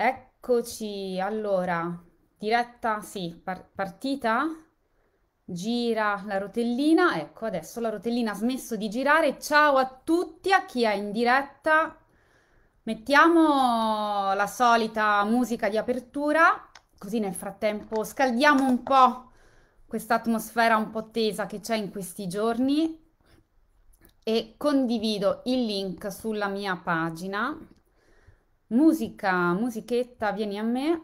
Eccoci, allora, diretta, sì, par- partita, gira la rotellina, ecco adesso la rotellina ha smesso di girare, ciao a tutti, a chi è in diretta, mettiamo la solita musica di apertura, così nel frattempo scaldiamo un po' questa atmosfera un po' tesa che c'è in questi giorni e condivido il link sulla mia pagina Musica, musichetta, vieni a me.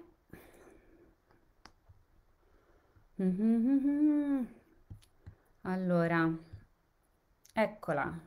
Mm-hmm. Allora, eccola.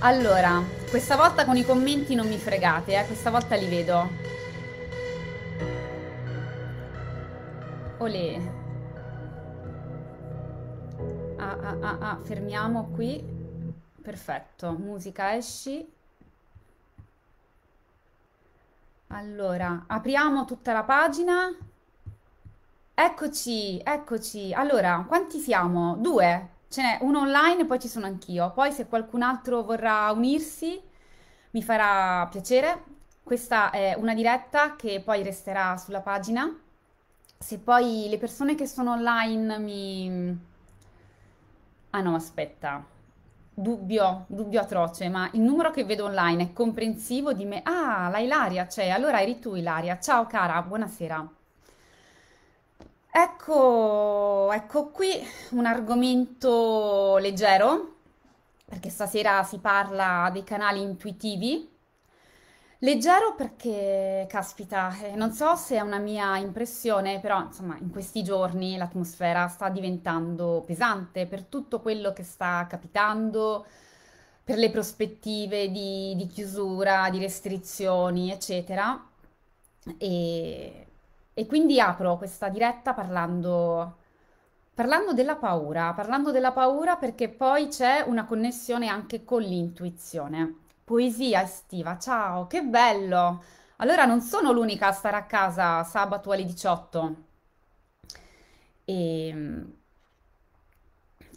Allora, questa volta con i commenti non mi fregate, eh, questa volta li vedo. Olè. Ah, ah, ah, ah, fermiamo qui. Perfetto, musica esci. Allora, apriamo tutta la pagina. Eccoci, eccoci. Allora, quanti siamo? Due ce n'è uno online e poi ci sono anch'io. Poi se qualcun altro vorrà unirsi, mi farà piacere. Questa è una diretta che poi resterà sulla pagina. Se poi le persone che sono online mi... Ah no, aspetta. Dubbio, dubbio atroce, ma il numero che vedo online è comprensivo di me. Ah, la Ilaria c'è. Allora eri tu Ilaria. Ciao cara, buonasera. Ecco, ecco qui un argomento leggero, perché stasera si parla dei canali intuitivi. Leggero perché, caspita, eh, non so se è una mia impressione, però insomma in questi giorni l'atmosfera sta diventando pesante per tutto quello che sta capitando, per le prospettive di, di chiusura, di restrizioni, eccetera. E e quindi apro questa diretta parlando, parlando della paura, parlando della paura perché poi c'è una connessione anche con l'intuizione. Poesia estiva, ciao, che bello! Allora non sono l'unica a stare a casa sabato alle 18. E... Ehm,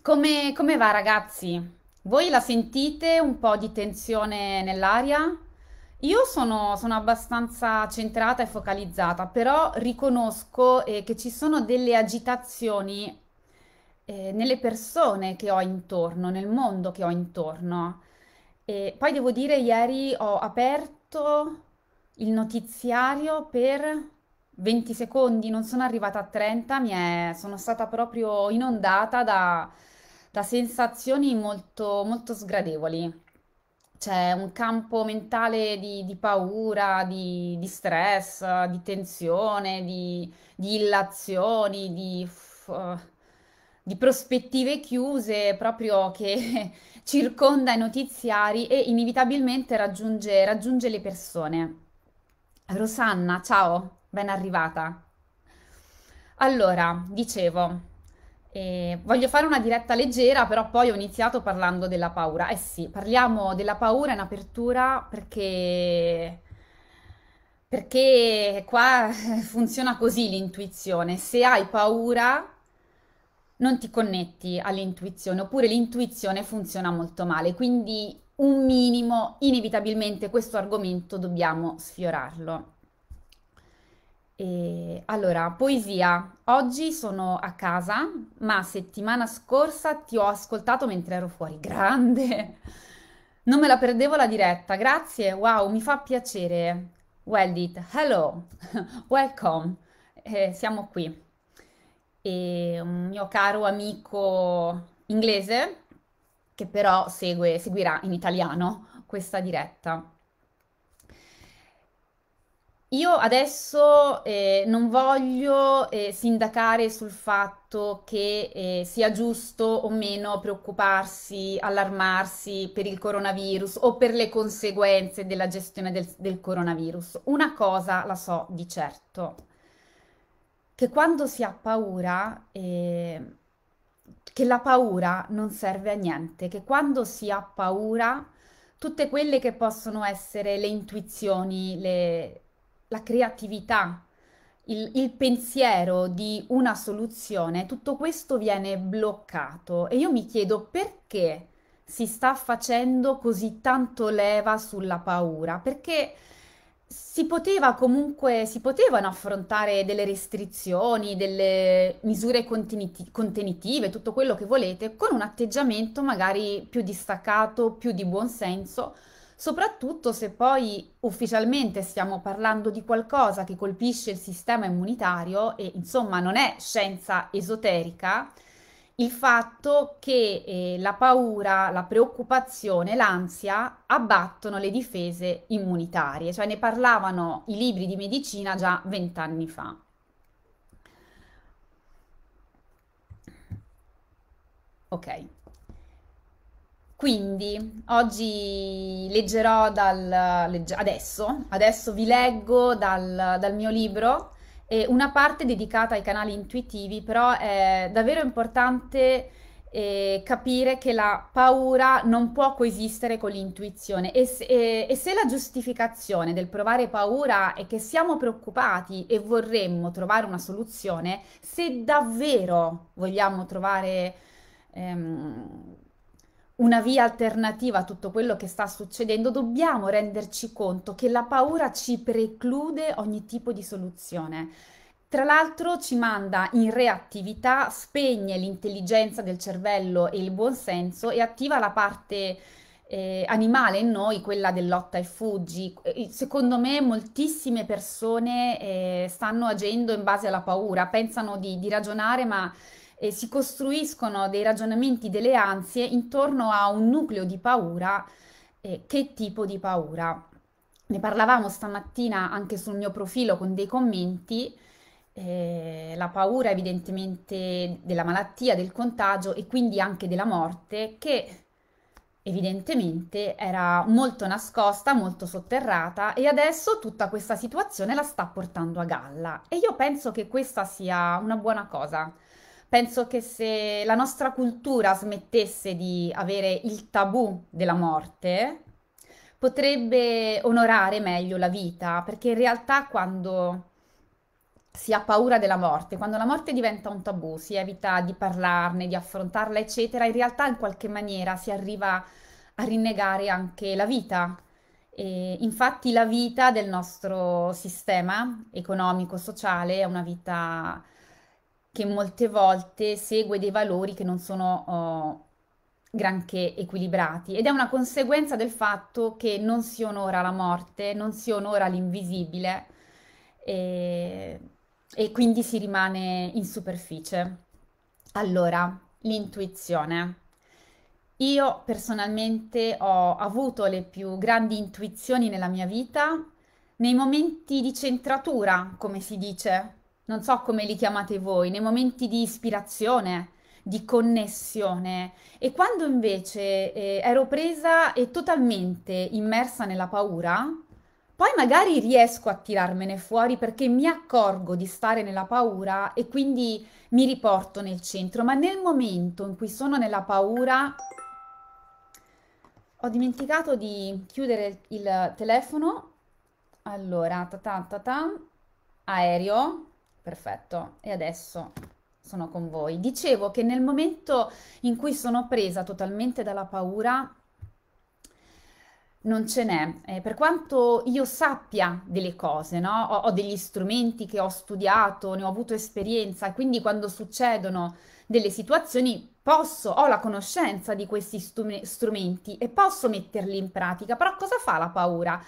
come, come va ragazzi? Voi la sentite un po' di tensione nell'aria? Io sono, sono abbastanza centrata e focalizzata, però riconosco, eh, che ci sono delle agitazioni, eh, nelle persone che ho intorno, nel mondo che ho intorno. E poi devo dire, ieri ho aperto il notiziario per 20 secondi, non sono arrivata a 30, mi è, sono stata proprio inondata da, da sensazioni molto, molto sgradevoli c'è un campo mentale di, di paura, di, di, stress, di tensione, di, di illazioni, di, uh, di prospettive chiuse proprio che circonda i notiziari e inevitabilmente raggiunge, raggiunge le persone. Rosanna, ciao, ben arrivata. Allora, dicevo. Eh, voglio fare una diretta leggera, però poi ho iniziato parlando della paura. Eh sì, parliamo della paura in apertura perché, perché qua funziona così l'intuizione. Se hai paura, non ti connetti all'intuizione, oppure l'intuizione funziona molto male. Quindi un minimo, inevitabilmente, questo argomento dobbiamo sfiorarlo. E allora, poesia. Oggi sono a casa, ma settimana scorsa ti ho ascoltato mentre ero fuori. Grande! Non me la perdevo la diretta. Grazie. Wow, mi fa piacere. Weldit, hello, welcome. Eh, siamo qui. E un mio caro amico inglese che però segue, seguirà in italiano questa diretta. Io adesso eh, non voglio eh, sindacare sul fatto che eh, sia giusto o meno preoccuparsi, allarmarsi per il coronavirus o per le conseguenze della gestione del, del coronavirus. Una cosa la so di certo, che quando si ha paura, ehm, che la paura non serve a niente, che quando si ha paura tutte quelle che possono essere le intuizioni, le la creatività, il, il, pensiero di una soluzione, tutto questo viene bloccato e io mi chiedo perché si sta facendo così tanto leva sulla paura, perché si poteva comunque, si potevano affrontare delle restrizioni, delle misure conteniti- contenitive, tutto quello che volete, con un atteggiamento magari più distaccato, più di buonsenso, senso soprattutto se poi ufficialmente stiamo parlando di qualcosa che colpisce il sistema immunitario e insomma non è scienza esoterica, il fatto che eh, la paura, la preoccupazione, l'ansia abbattono le difese immunitarie, cioè ne parlavano i libri di medicina già vent'anni fa. Ok, quindi oggi leggerò dal, legge, adesso, adesso, vi leggo dal, dal mio libro eh, una parte dedicata ai canali intuitivi, però è davvero importante eh, capire che la paura non può coesistere con l'intuizione e se, e se la giustificazione del provare paura è che siamo preoccupati e vorremmo trovare una soluzione, se davvero vogliamo trovare... Ehm, una via alternativa a tutto quello che sta succedendo, dobbiamo renderci conto che la paura ci preclude ogni tipo di soluzione. Tra l'altro ci manda in reattività, spegne l'intelligenza del cervello e il buonsenso e attiva la parte eh, animale in noi, quella del lotta e fuggi. Secondo me moltissime persone eh, stanno agendo in base alla paura, pensano di, di ragionare ma eh, si costruiscono dei ragionamenti, delle ansie intorno a un nucleo di paura, eh, che tipo di paura. Ne parlavamo stamattina anche sul mio profilo con dei commenti, eh, la paura evidentemente della malattia, del contagio e quindi anche della morte che evidentemente era molto nascosta, molto sotterrata e adesso tutta questa situazione la sta portando a galla e io penso che questa sia una buona cosa. Penso che se la nostra cultura smettesse di avere il tabù della morte, potrebbe onorare meglio la vita, perché in realtà quando si ha paura della morte, quando la morte diventa un tabù, si evita di parlarne, di affrontarla, eccetera, in realtà in qualche maniera si arriva a rinnegare anche la vita. E infatti la vita del nostro sistema economico-sociale è una vita che molte volte segue dei valori che non sono oh, granché equilibrati ed è una conseguenza del fatto che non si onora la morte, non si onora l'invisibile e, e quindi si rimane in superficie. Allora, l'intuizione. Io personalmente ho avuto le più grandi intuizioni nella mia vita nei momenti di centratura, come si dice, non so come li chiamate voi, nei momenti di ispirazione, di connessione e quando invece eh, ero presa e totalmente immersa nella paura, poi magari riesco a tirarmene fuori perché mi accorgo di stare nella paura e quindi mi riporto nel centro, ma nel momento in cui sono nella paura ho dimenticato di chiudere il telefono. Allora, ta ta ta ta, aereo, Perfetto, e adesso sono con voi. Dicevo che nel momento in cui sono presa totalmente dalla paura, non ce n'è. Eh, per quanto io sappia delle cose, no? ho, ho, degli strumenti che ho studiato, ne ho avuto esperienza, quindi quando succedono delle situazioni posso, ho la conoscenza di questi strumenti e posso metterli in pratica, però cosa fa la paura?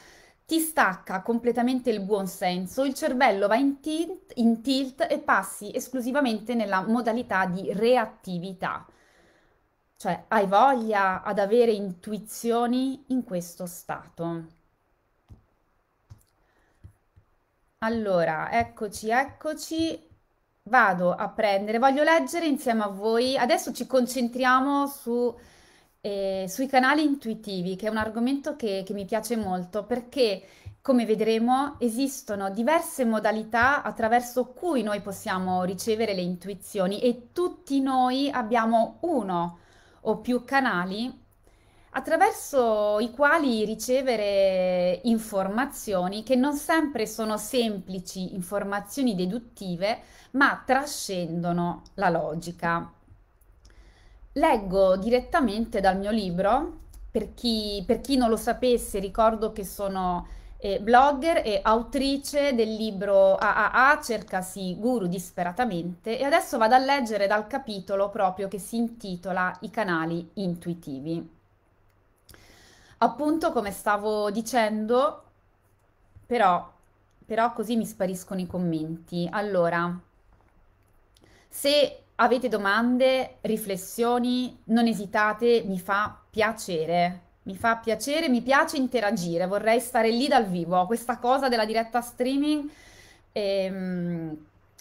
ti stacca completamente il buon senso, il cervello va in tilt, in tilt e passi esclusivamente nella modalità di reattività. Cioè, hai voglia ad avere intuizioni in questo stato. Allora, eccoci, eccoci. Vado a prendere, voglio leggere insieme a voi. Adesso ci concentriamo su eh, sui canali intuitivi, che è un argomento che, che mi piace molto perché, come vedremo, esistono diverse modalità attraverso cui noi possiamo ricevere le intuizioni e tutti noi abbiamo uno o più canali attraverso i quali ricevere informazioni che non sempre sono semplici informazioni deduttive, ma trascendono la logica. Leggo direttamente dal mio libro, per chi, per chi non lo sapesse ricordo che sono eh, blogger e autrice del libro AAA, cercasi guru disperatamente, e adesso vado a leggere dal capitolo proprio che si intitola I canali intuitivi. Appunto, come stavo dicendo, però, però così mi spariscono i commenti. Allora, se avete domande, riflessioni, non esitate, mi fa piacere. Mi fa piacere, mi piace interagire, vorrei stare lì dal vivo. Questa cosa della diretta streaming ehm,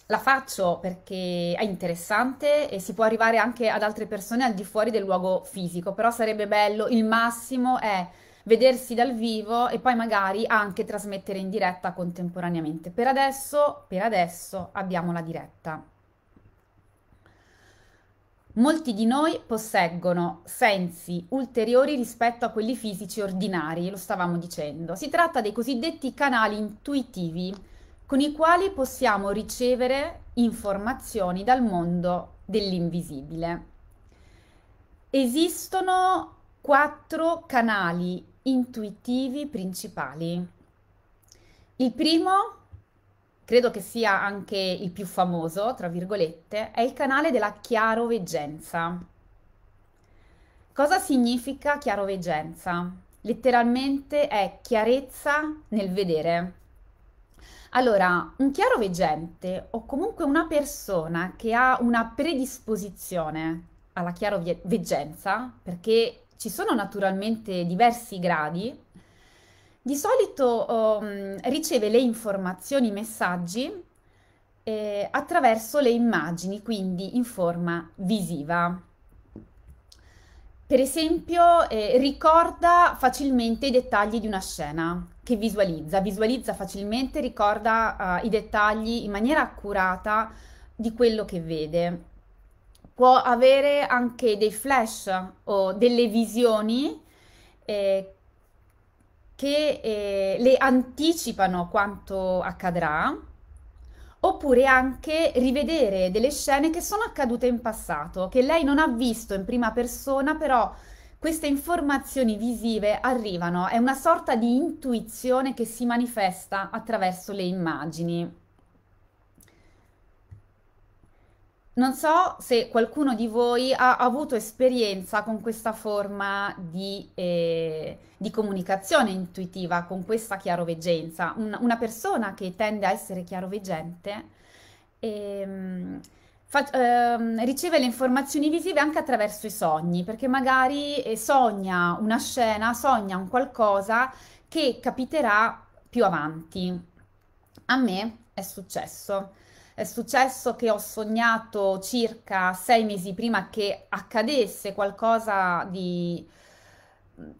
la faccio perché è interessante e si può arrivare anche ad altre persone al di fuori del luogo fisico, però sarebbe bello, il massimo è vedersi dal vivo e poi magari anche trasmettere in diretta contemporaneamente. Per adesso, per adesso abbiamo la diretta. Molti di noi posseggono sensi ulteriori rispetto a quelli fisici ordinari, lo stavamo dicendo. Si tratta dei cosiddetti canali intuitivi con i quali possiamo ricevere informazioni dal mondo dell'invisibile. Esistono quattro canali intuitivi principali. Il primo credo che sia anche il più famoso, tra virgolette, è il canale della chiaroveggenza. Cosa significa chiaroveggenza? Letteralmente è chiarezza nel vedere. Allora, un chiaroveggente o comunque una persona che ha una predisposizione alla chiaroveggenza, perché ci sono naturalmente diversi gradi, di solito um, riceve le informazioni, i messaggi eh, attraverso le immagini, quindi in forma visiva. Per esempio, eh, ricorda facilmente i dettagli di una scena che visualizza, visualizza facilmente, ricorda eh, i dettagli in maniera accurata di quello che vede. Può avere anche dei flash o delle visioni eh, che eh, le anticipano quanto accadrà, oppure anche rivedere delle scene che sono accadute in passato, che lei non ha visto in prima persona, però queste informazioni visive arrivano, è una sorta di intuizione che si manifesta attraverso le immagini. Non so se qualcuno di voi ha avuto esperienza con questa forma di, eh, di comunicazione intuitiva, con questa chiaroveggenza. Un, una persona che tende a essere chiaroveggente ehm, fa, ehm, riceve le informazioni visive anche attraverso i sogni, perché magari eh, sogna una scena, sogna un qualcosa che capiterà più avanti. A me è successo. È successo che ho sognato circa sei mesi prima che accadesse qualcosa di,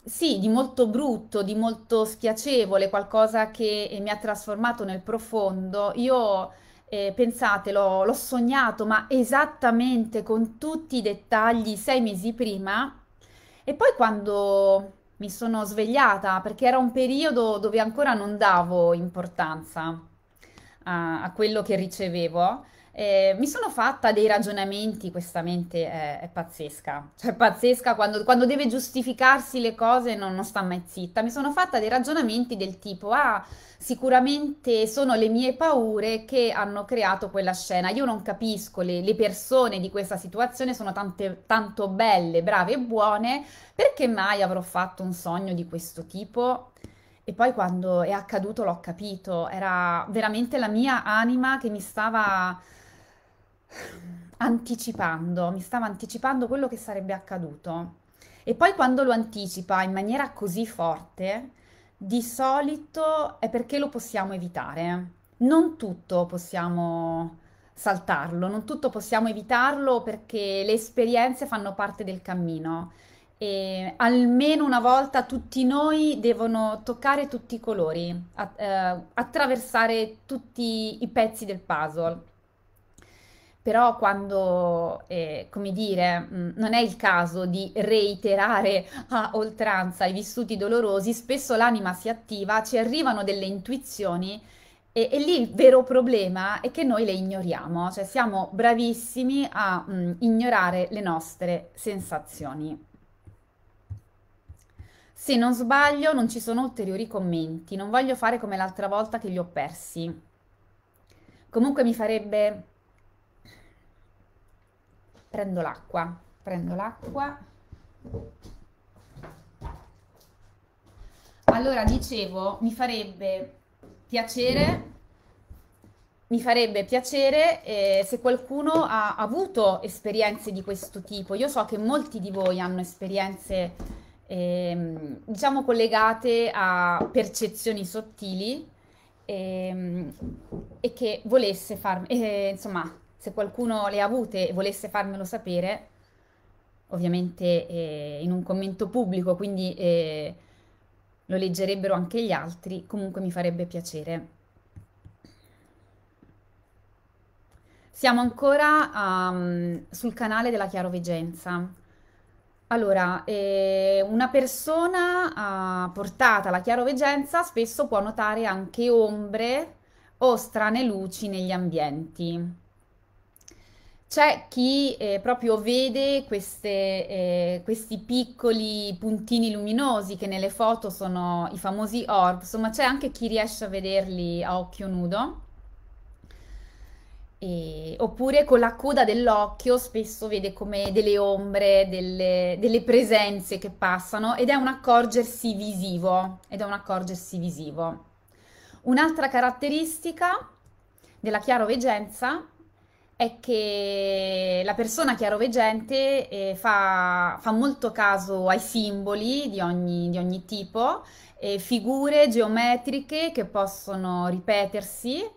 sì, di molto brutto, di molto spiacevole, qualcosa che eh, mi ha trasformato nel profondo. Io, eh, pensate, l'ho, l'ho sognato, ma esattamente con tutti i dettagli sei mesi prima. E poi quando mi sono svegliata, perché era un periodo dove ancora non davo importanza a, a quello che ricevevo, eh, mi sono fatta dei ragionamenti, questa mente è, è pazzesca, cioè pazzesca quando, quando, deve giustificarsi le cose non, non, sta mai zitta, mi sono fatta dei ragionamenti del tipo, ah, sicuramente sono le mie paure che hanno creato quella scena, io non capisco, le, le persone di questa situazione sono tante, tanto belle, brave e buone, perché mai avrò fatto un sogno di questo tipo? E poi quando è accaduto l'ho capito, era veramente la mia anima che mi stava anticipando, mi stava anticipando quello che sarebbe accaduto. E poi quando lo anticipa in maniera così forte, di solito è perché lo possiamo evitare. Non tutto possiamo saltarlo, non tutto possiamo evitarlo perché le esperienze fanno parte del cammino. E almeno una volta tutti noi devono toccare tutti i colori, att- eh, attraversare tutti i pezzi del puzzle. Però quando, eh, come dire, mm, non è il caso di reiterare a oltranza i vissuti dolorosi, spesso l'anima si attiva, ci arrivano delle intuizioni e, e, lì il vero problema è che noi le ignoriamo, cioè siamo bravissimi a mh, mm, ignorare le nostre sensazioni. Se non sbaglio, non ci sono ulteriori commenti, non voglio fare come l'altra volta che li ho persi. Comunque mi farebbe... Prendo l'acqua, prendo l'acqua. Allora, dicevo, mi farebbe piacere, mi farebbe piacere eh, se qualcuno ha avuto esperienze di questo tipo. Io so che molti di voi hanno esperienze ehm, diciamo collegate a percezioni sottili ehm, e che volesse farmi, eh, insomma, se qualcuno le ha avute e volesse farmelo sapere, ovviamente eh, in un commento pubblico, quindi eh, lo leggerebbero anche gli altri, comunque mi farebbe piacere. Siamo ancora um, sul canale della Chiaroveggenza, allora, eh, una persona eh, portata alla chiaroveggenza spesso può notare anche ombre o strane luci negli ambienti. C'è chi eh, proprio vede queste, eh, questi piccoli puntini luminosi che nelle foto sono i famosi orb, insomma c'è anche chi riesce a vederli a occhio nudo. E, oppure con la coda dell'occhio spesso vede come delle ombre, delle, delle, presenze che passano ed è un accorgersi visivo, ed è un accorgersi visivo. Un'altra caratteristica della chiaroveggenza è che la persona chiaroveggente eh, fa, fa, molto caso ai simboli di ogni, di ogni tipo, eh, figure geometriche che possono ripetersi,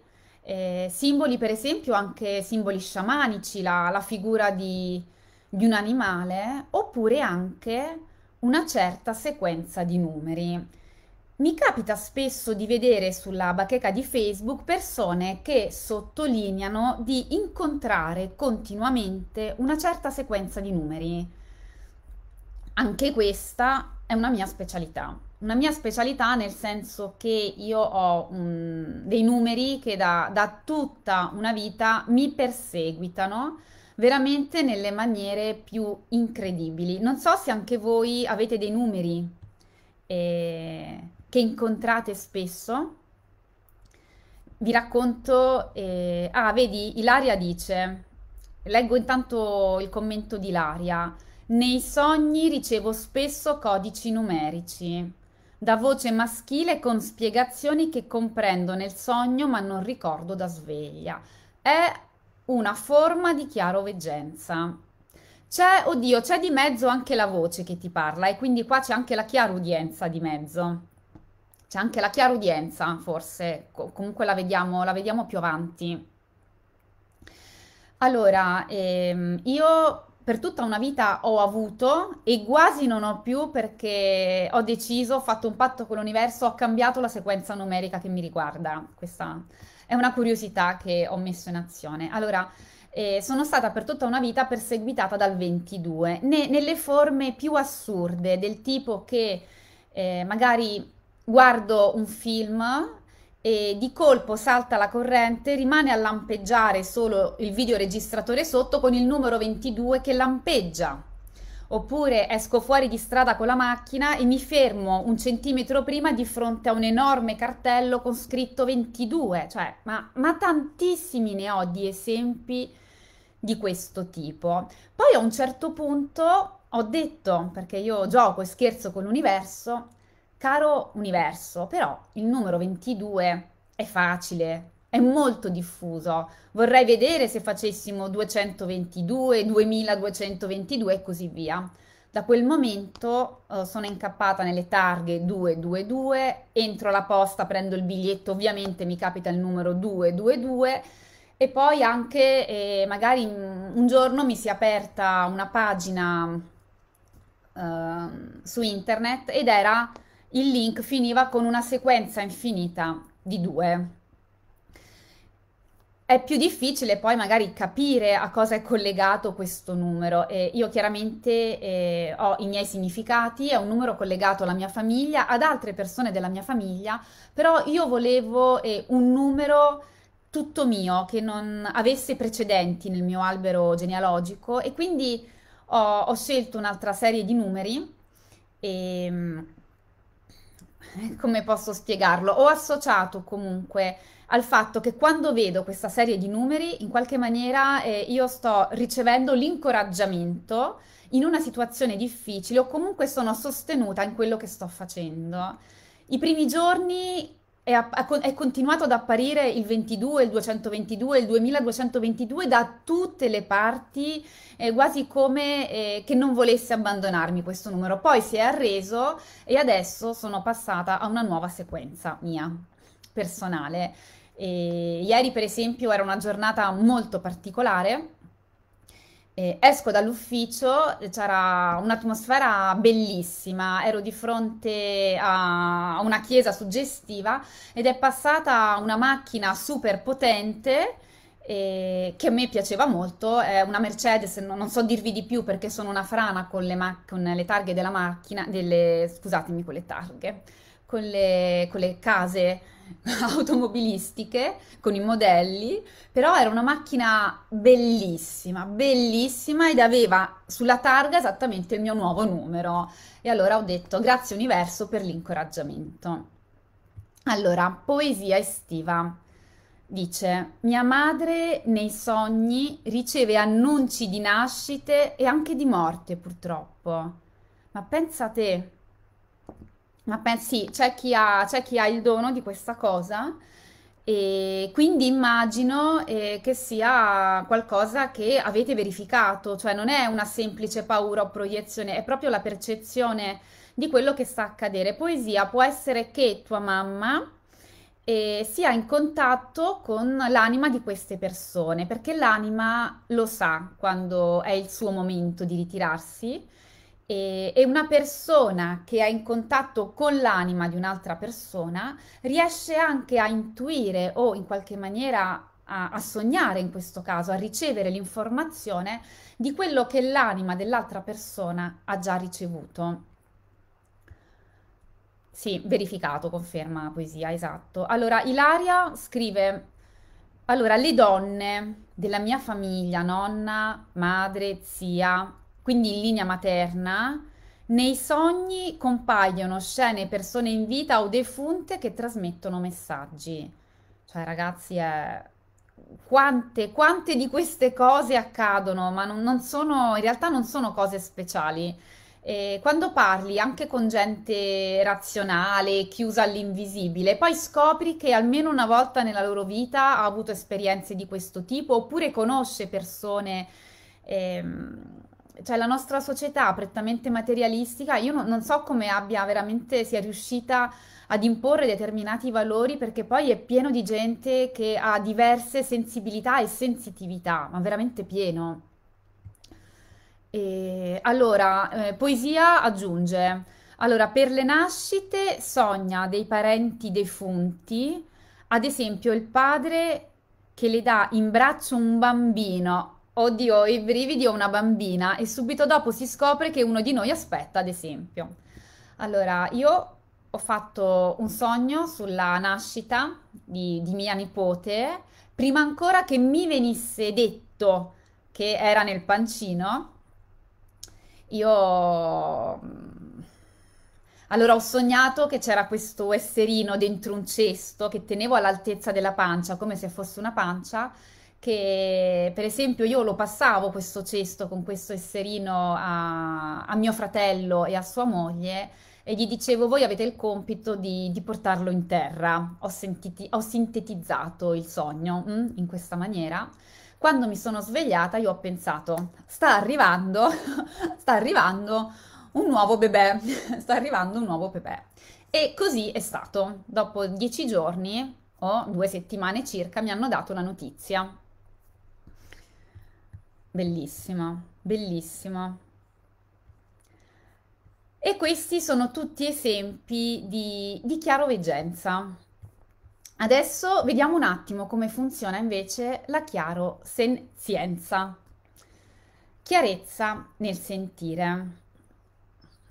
eh, simboli, per esempio, anche simboli sciamanici, la, la figura di, di un animale, oppure anche una certa sequenza di numeri. Mi capita spesso di vedere sulla bacheca di Facebook persone che sottolineano di incontrare continuamente una certa sequenza di numeri. Anche questa è una mia specialità una mia specialità nel senso che io ho um, dei numeri che da, da tutta una vita mi perseguitano veramente nelle maniere più incredibili. Non so se anche voi avete dei numeri eh, che incontrate spesso. Vi racconto, eh, ah, vedi, Ilaria dice, leggo intanto il commento di Ilaria, nei sogni ricevo spesso codici numerici da voce maschile con spiegazioni che comprendo nel sogno ma non ricordo da sveglia. È una forma di chiaroveggenza. C'è, oddio, c'è di mezzo anche la voce che ti parla e quindi qua c'è anche la chiarudienza di mezzo. C'è anche la chiarudienza, forse, comunque la vediamo, la vediamo più avanti. Allora, ehm, io per tutta una vita ho avuto e quasi non ho più perché ho deciso, ho fatto un patto con l'universo, ho cambiato la sequenza numerica che mi riguarda. Questa è una curiosità che ho messo in azione. Allora, eh, sono stata per tutta una vita perseguitata dal 22, ne, nelle forme più assurde, del tipo che eh, magari guardo un film e di colpo salta la corrente, rimane a lampeggiare solo il videoregistratore sotto con il numero 22 che lampeggia. Oppure esco fuori di strada con la macchina e mi fermo un centimetro prima di fronte a un enorme cartello con scritto 22, cioè, ma, ma tantissimi ne ho di esempi di questo tipo. Poi a un certo punto ho detto, perché io gioco e scherzo con l'universo, Caro universo, però il numero 22 è facile, è molto diffuso. Vorrei vedere se facessimo 222, 2222 e così via. Da quel momento eh, sono incappata nelle targhe 222, entro la posta, prendo il biglietto, ovviamente mi capita il numero 222 e poi anche eh, magari un giorno mi si è aperta una pagina eh, su internet ed era il link finiva con una sequenza infinita di due. È più difficile poi magari capire a cosa è collegato questo numero. Eh, io chiaramente eh, ho i miei significati, è un numero collegato alla mia famiglia, ad altre persone della mia famiglia, però io volevo eh, un numero tutto mio, che non avesse precedenti nel mio albero genealogico e quindi ho, ho scelto un'altra serie di numeri. E, ehm, come posso spiegarlo? Ho associato comunque al fatto che quando vedo questa serie di numeri, in qualche maniera eh, io sto ricevendo l'incoraggiamento in una situazione difficile o comunque sono sostenuta in quello che sto facendo. I primi giorni è, è, continuato ad apparire il 22, il 222, il 2222 da tutte le parti, eh, quasi come eh, che non volesse abbandonarmi questo numero. Poi si è arreso e adesso sono passata a una nuova sequenza mia, personale. E ieri, per esempio, era una giornata molto particolare eh, esco dall'ufficio, c'era un'atmosfera bellissima, ero di fronte a una chiesa suggestiva ed è passata una macchina super potente eh, che a me piaceva molto, è una Mercedes, non, non so dirvi di più perché sono una frana con le, ma- con le targhe della macchina, delle, scusatemi, con le targhe, con le, con le case automobilistiche con i modelli, però era una macchina bellissima, bellissima ed aveva sulla targa esattamente il mio nuovo numero. E allora ho detto grazie universo per l'incoraggiamento. Allora, poesia estiva. Dice, mia madre nei sogni riceve annunci di nascite e anche di morte purtroppo. Ma pensa a te, ma pensi, c'è chi ha, c'è chi ha il dono di questa cosa e quindi immagino eh, che sia qualcosa che avete verificato, cioè non è una semplice paura o proiezione, è proprio la percezione di quello che sta accadere. Poesia può essere che tua mamma eh, sia in contatto con l'anima di queste persone, perché l'anima lo sa quando è il suo momento di ritirarsi e, e una persona che è in contatto con l'anima di un'altra persona riesce anche a intuire o in qualche maniera a, a, sognare in questo caso, a ricevere l'informazione di quello che l'anima dell'altra persona ha già ricevuto. Sì, verificato, conferma la poesia, esatto. Allora, Ilaria scrive, allora, le donne della mia famiglia, nonna, madre, zia, quindi in linea materna, nei sogni compaiono scene, persone in vita o defunte che trasmettono messaggi. Cioè, ragazzi, è... quante, quante, di queste cose accadono, ma non, non sono, in realtà non sono cose speciali. E quando parli anche con gente razionale, chiusa all'invisibile, poi scopri che almeno una volta nella loro vita ha avuto esperienze di questo tipo oppure conosce persone. Ehm, cioè la nostra società prettamente materialistica, io non, non so come abbia veramente, sia riuscita ad imporre determinati valori perché poi è pieno di gente che ha diverse sensibilità e sensitività, ma veramente pieno. E, allora, eh, poesia aggiunge, allora, per le nascite sogna dei parenti defunti, ad esempio il padre che le dà in braccio un bambino, Oddio, i brividi a una bambina e subito dopo si scopre che uno di noi aspetta, ad esempio. Allora, io ho fatto un sogno sulla nascita di, di mia nipote, prima ancora che mi venisse detto che era nel pancino, io... Mm, allora ho sognato che c'era questo esserino dentro un cesto che tenevo all'altezza della pancia, come se fosse una pancia, che per esempio io lo passavo questo cesto con questo esserino a, a mio fratello e a sua moglie e gli dicevo voi avete il compito di, di portarlo in terra, ho, sentiti, ho sintetizzato il sogno mm, in questa maniera. Quando mi sono svegliata io ho pensato sta arrivando, sta arrivando un nuovo bebè, sta arrivando un nuovo bebè. E così è stato, dopo dieci giorni o due settimane circa mi hanno dato la notizia Bellissima, bellissima. E questi sono tutti esempi di, di chiaroveggenza. Adesso vediamo un attimo come funziona invece la chiarosenzienza. Chiarezza nel sentire.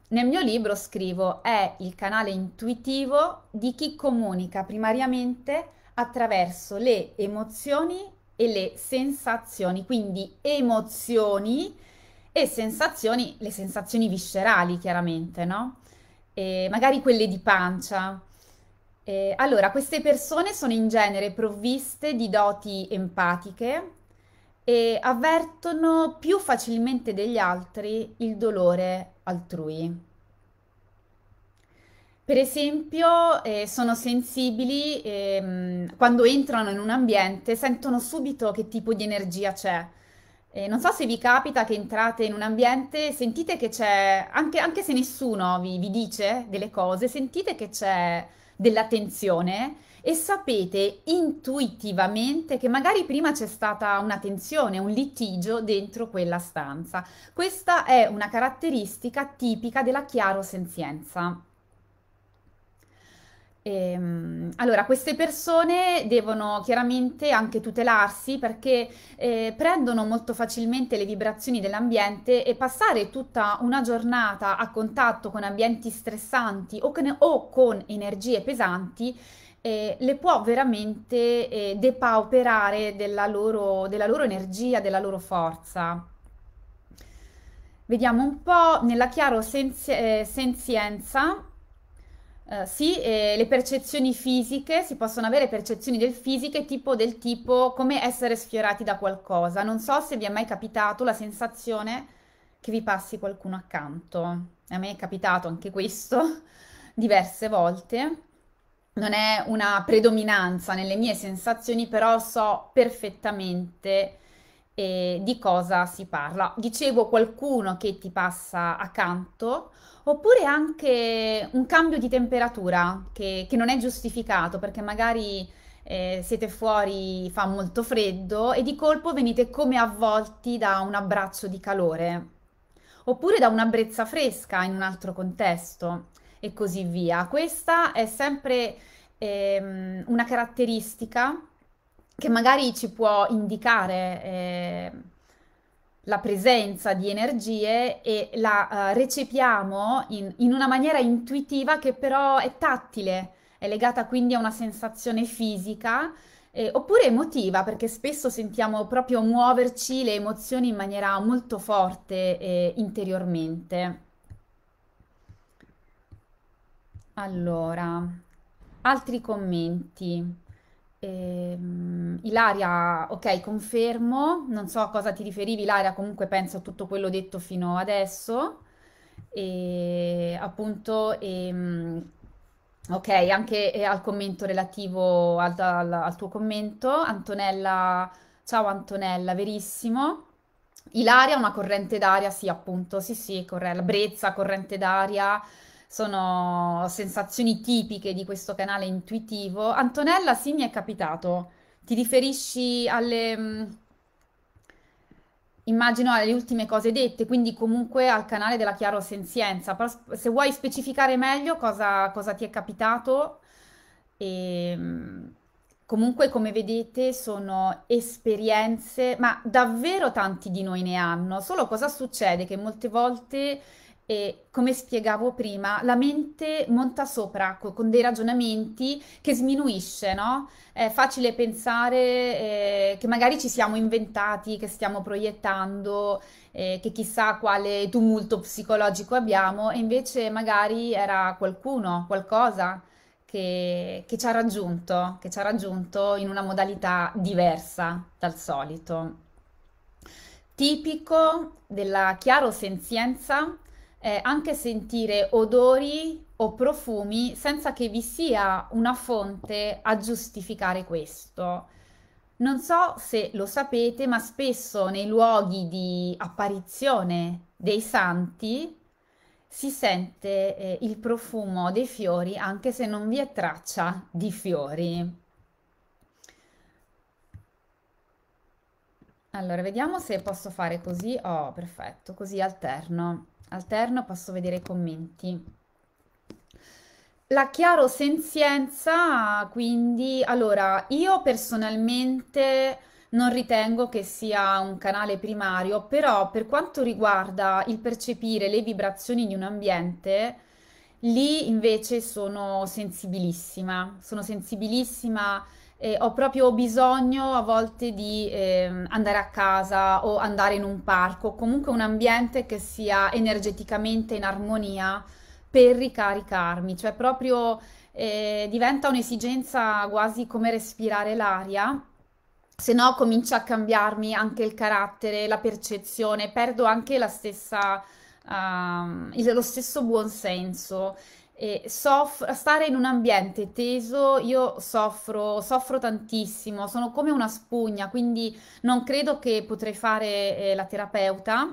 Nel mio libro scrivo è il canale intuitivo di chi comunica primariamente attraverso le emozioni e le sensazioni, quindi emozioni e sensazioni, le sensazioni viscerali chiaramente, no? E magari quelle di pancia. E allora, queste persone sono in genere provviste di doti empatiche e avvertono più facilmente degli altri il dolore altrui. Per esempio, eh, sono sensibili ehm, quando entrano in un ambiente, sentono subito che tipo di energia c'è. Eh, non so se vi capita che entrate in un ambiente, sentite che c'è, anche, anche se nessuno vi, vi dice delle cose, sentite che c'è dell'attenzione e sapete intuitivamente che magari prima c'è stata una tensione, un litigio dentro quella stanza. Questa è una caratteristica tipica della chiaro senzienza. Ehm, allora, queste persone devono chiaramente anche tutelarsi perché eh, prendono molto facilmente le vibrazioni dell'ambiente e passare tutta una giornata a contatto con ambienti stressanti o, con, o con energie pesanti eh, le può veramente eh, depauperare della loro, della loro energia, della loro forza. Vediamo un po' nella chiaro eh, senzienza eh, sì, eh, le percezioni fisiche, si possono avere percezioni del fisico tipo del tipo come essere sfiorati da qualcosa. Non so se vi è mai capitato la sensazione che vi passi qualcuno accanto. A me è capitato anche questo diverse volte. Non è una predominanza nelle mie sensazioni, però so perfettamente eh, di cosa si parla. Dicevo qualcuno che ti passa accanto Oppure anche un cambio di temperatura che, che non è giustificato perché magari eh, siete fuori, fa molto freddo e di colpo venite come avvolti da un abbraccio di calore oppure da una brezza fresca in un altro contesto e così via. Questa è sempre ehm, una caratteristica che magari ci può indicare. Eh, la presenza di energie e la uh, recepiamo in, in, una maniera intuitiva che però è tattile, è legata quindi a una sensazione fisica eh, oppure emotiva, perché spesso sentiamo proprio muoverci le emozioni in maniera molto forte eh, interiormente. Allora, altri commenti. Ehm, Ilaria, ok, confermo, non so a cosa ti riferivi, Ilaria, comunque penso a tutto quello detto fino adesso. E appunto, ehm, ok, anche eh, al commento relativo al, al- al tuo commento, Antonella, ciao Antonella, verissimo. Ilaria, una corrente d'aria, sì, appunto, sì, sì, corre- la brezza, corrente d'aria sono sensazioni tipiche di questo canale intuitivo. Antonella, sì, mi è capitato. Ti riferisci alle, mm, immagino, alle ultime cose dette, quindi comunque al canale della chiarosenzienza. Però se vuoi specificare meglio cosa, cosa ti è capitato, e, ehm, comunque come vedete sono esperienze, ma davvero tanti di noi ne hanno, solo cosa succede? Che molte volte e come spiegavo prima, la mente monta sopra co- con dei ragionamenti che sminuisce, no? È facile pensare eh, che magari ci siamo inventati, che stiamo proiettando, eh, che chissà quale tumulto psicologico abbiamo, e invece magari era qualcuno, qualcosa che, che ci ha raggiunto, che ci ha raggiunto in una modalità diversa dal solito. Tipico della chiaro senzienza eh, anche sentire odori o profumi senza che vi sia una fonte a giustificare questo. Non so se lo sapete, ma spesso nei luoghi di apparizione dei santi si sente eh, il profumo dei fiori anche se non vi è traccia di fiori. Allora, vediamo se posso fare così. Oh, perfetto, così alterno alterno, posso vedere i commenti. La chiaro chiarosenzienza, quindi, allora, io personalmente non ritengo che sia un canale primario, però per quanto riguarda il percepire le vibrazioni di un ambiente, lì invece sono sensibilissima, sono sensibilissima eh, ho proprio bisogno a volte di eh, andare a casa o andare in un parco, comunque un ambiente che sia energeticamente in armonia per ricaricarmi, cioè proprio eh, diventa un'esigenza quasi come respirare l'aria, se no comincia a cambiarmi anche il carattere, la percezione, perdo anche la stessa... Uh, lo stesso buonsenso e soff- stare in un ambiente teso, io soffro, soffro tantissimo, sono come una spugna, quindi non credo che potrei fare eh, la terapeuta,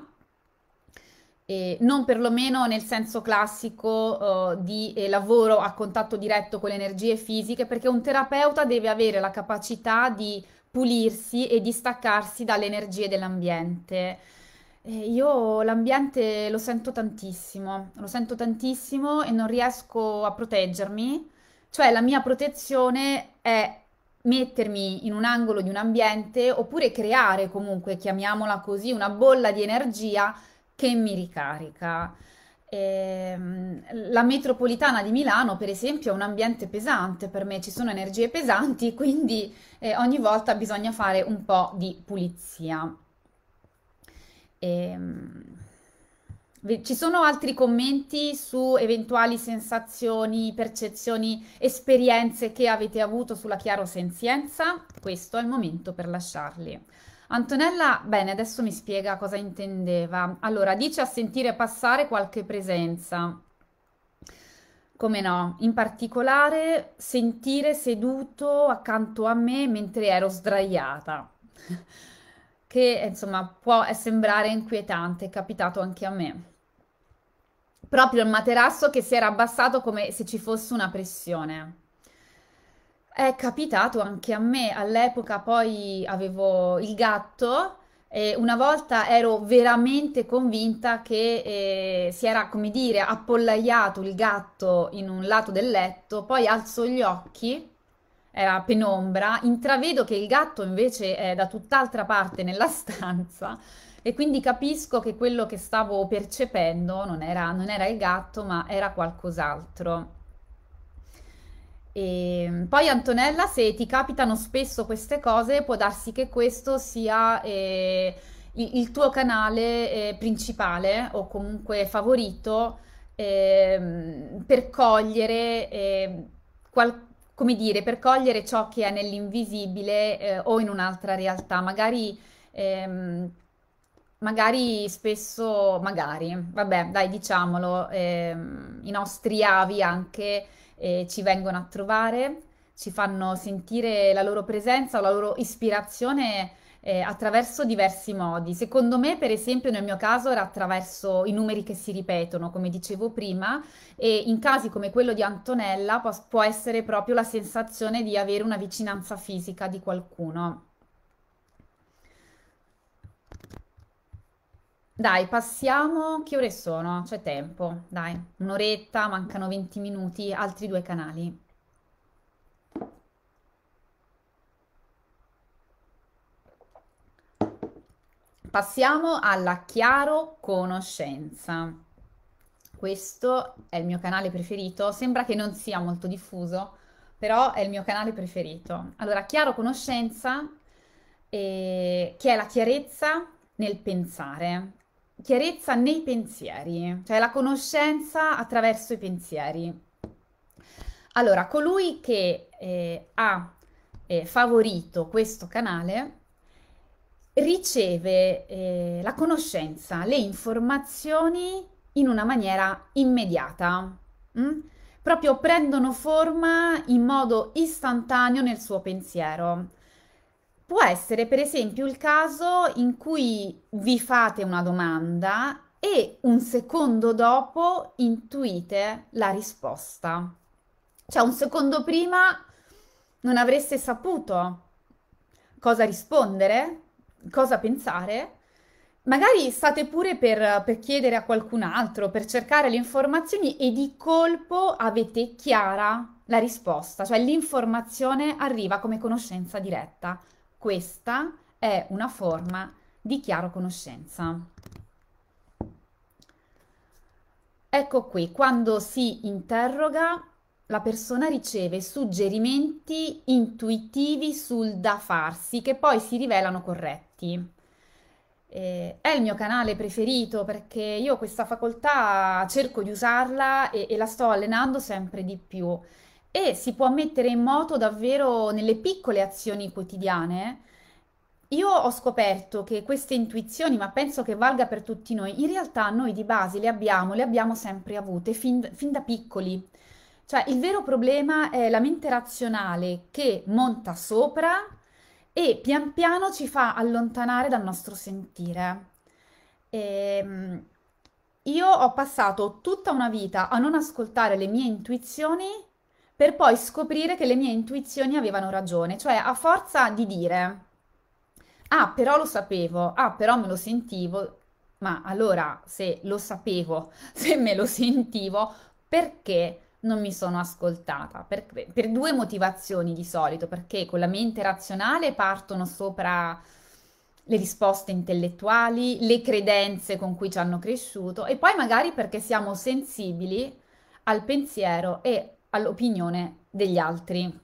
eh, non perlomeno nel senso classico eh, di eh, lavoro a contatto diretto con le energie fisiche, perché un terapeuta deve avere la capacità di pulirsi e distaccarsi dalle energie dell'ambiente. Eh, io l'ambiente lo sento tantissimo, lo sento tantissimo e non riesco a proteggermi, cioè la mia protezione è mettermi in un angolo di un ambiente oppure creare comunque, chiamiamola così, una bolla di energia che mi ricarica. Eh, la metropolitana di Milano, per esempio, è un ambiente pesante per me, ci sono energie pesanti, quindi eh, ogni volta bisogna fare un po' di pulizia. E, ehm, Ci sono altri commenti su eventuali sensazioni, percezioni, esperienze che avete avuto sulla chiarosenzienza? Questo è il momento per lasciarli. Antonella, bene, adesso mi spiega cosa intendeva. Allora, dice a sentire passare qualche presenza. Come no? In particolare sentire seduto accanto a me mentre ero sdraiata che insomma può sembrare inquietante, è capitato anche a me. Proprio il materasso che si era abbassato come se ci fosse una pressione. È capitato anche a me, all'epoca poi avevo il gatto e una volta ero veramente convinta che eh, si era, come dire, appollaiato il gatto in un lato del letto, poi alzo gli occhi eh, penombra, intravedo che il gatto invece è da tutt'altra parte nella stanza e quindi capisco che quello che stavo percependo non era, non era il gatto ma era qualcos'altro. E ehm, poi Antonella, se ti capitano spesso queste cose, può darsi che questo sia eh, il, il, tuo canale eh, principale o comunque favorito eh, per cogliere ehm, qualcosa come dire, per cogliere ciò che è nell'invisibile eh, o in un'altra realtà, magari, ehm, magari spesso, magari, vabbè, dai, diciamolo, ehm, i nostri avi anche eh, ci vengono a trovare, ci fanno sentire la loro presenza o la loro ispirazione eh, attraverso diversi modi. Secondo me, per esempio, nel mio caso era attraverso i numeri che si ripetono, come dicevo prima, e in casi come quello di Antonella può, può essere proprio la sensazione di avere una vicinanza fisica di qualcuno. Dai, passiamo. Che ore sono? C'è tempo. Dai, un'oretta, mancano 20 minuti, altri due canali. passiamo alla chiaro conoscenza. Questo è il mio canale preferito, sembra che non sia molto diffuso, però è il mio canale preferito. Allora, chiaro conoscenza, eh, che è la chiarezza nel pensare, chiarezza nei pensieri, cioè la conoscenza attraverso i pensieri. Allora, colui che eh, ha eh, favorito questo canale riceve eh, la conoscenza, le informazioni in una maniera immediata. Mh? Mm? Proprio prendono forma in modo istantaneo nel suo pensiero. Può essere per esempio il caso in cui vi fate una domanda e un secondo dopo intuite la risposta. Cioè un secondo prima non avreste saputo cosa rispondere cosa pensare. Magari state pure per, per chiedere a qualcun altro, per cercare le informazioni e di colpo avete chiara la risposta, cioè l'informazione arriva come conoscenza diretta. Questa è una forma di chiaro conoscenza. Ecco qui, quando si interroga la persona riceve suggerimenti intuitivi sul da farsi che poi si rivelano corretti. Eh, è il mio canale preferito perché io questa facoltà cerco di usarla e, e la sto allenando sempre di più e si può mettere in moto davvero nelle piccole azioni quotidiane. Io ho scoperto che queste intuizioni, ma penso che valga per tutti noi, in realtà noi di base le abbiamo, le abbiamo sempre avute fin, fin da piccoli. Cioè, il vero problema è la mente razionale che monta sopra e pian piano ci fa allontanare dal nostro sentire. Ehm, io ho passato tutta una vita a non ascoltare le mie intuizioni per poi scoprire che le mie intuizioni avevano ragione, cioè a forza di dire, ah però lo sapevo, ah però me lo sentivo, ma allora se lo sapevo, se me lo sentivo, perché non mi sono ascoltata per, per, due motivazioni di solito, perché con la mente razionale partono sopra le risposte intellettuali, le credenze con cui ci hanno cresciuto e poi magari perché siamo sensibili al pensiero e all'opinione degli altri.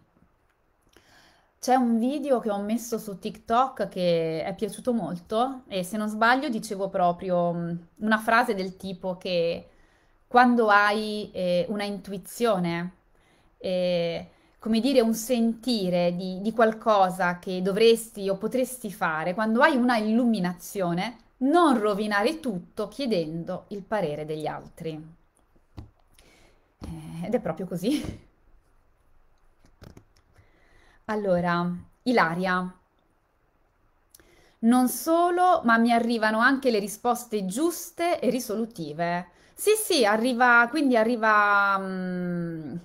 C'è un video che ho messo su TikTok che è piaciuto molto e se non sbaglio dicevo proprio una frase del tipo che quando hai eh, una intuizione, eh, come dire, un sentire di, di qualcosa che dovresti o potresti fare, quando hai una illuminazione, non rovinare tutto chiedendo il parere degli altri. Eh, ed è proprio così. Allora, Ilaria. Non solo, ma mi arrivano anche le risposte giuste e risolutive. Sì, sì, arriva, quindi arriva, mm,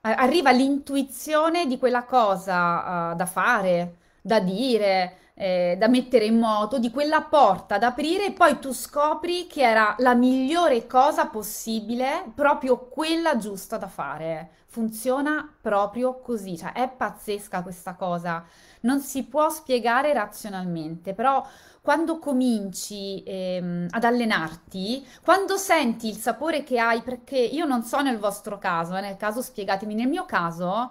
arriva l'intuizione di quella cosa, eh, da fare, da dire, eh, da mettere in moto, di quella porta da aprire e poi tu scopri che era la migliore cosa possibile, proprio quella giusta da fare. Funziona proprio così, cioè è pazzesca questa cosa, non si può spiegare razionalmente, però quando cominci ehm, ad allenarti, quando senti il sapore che hai, perché io non so nel vostro caso, eh, nel caso spiegatemi, nel mio caso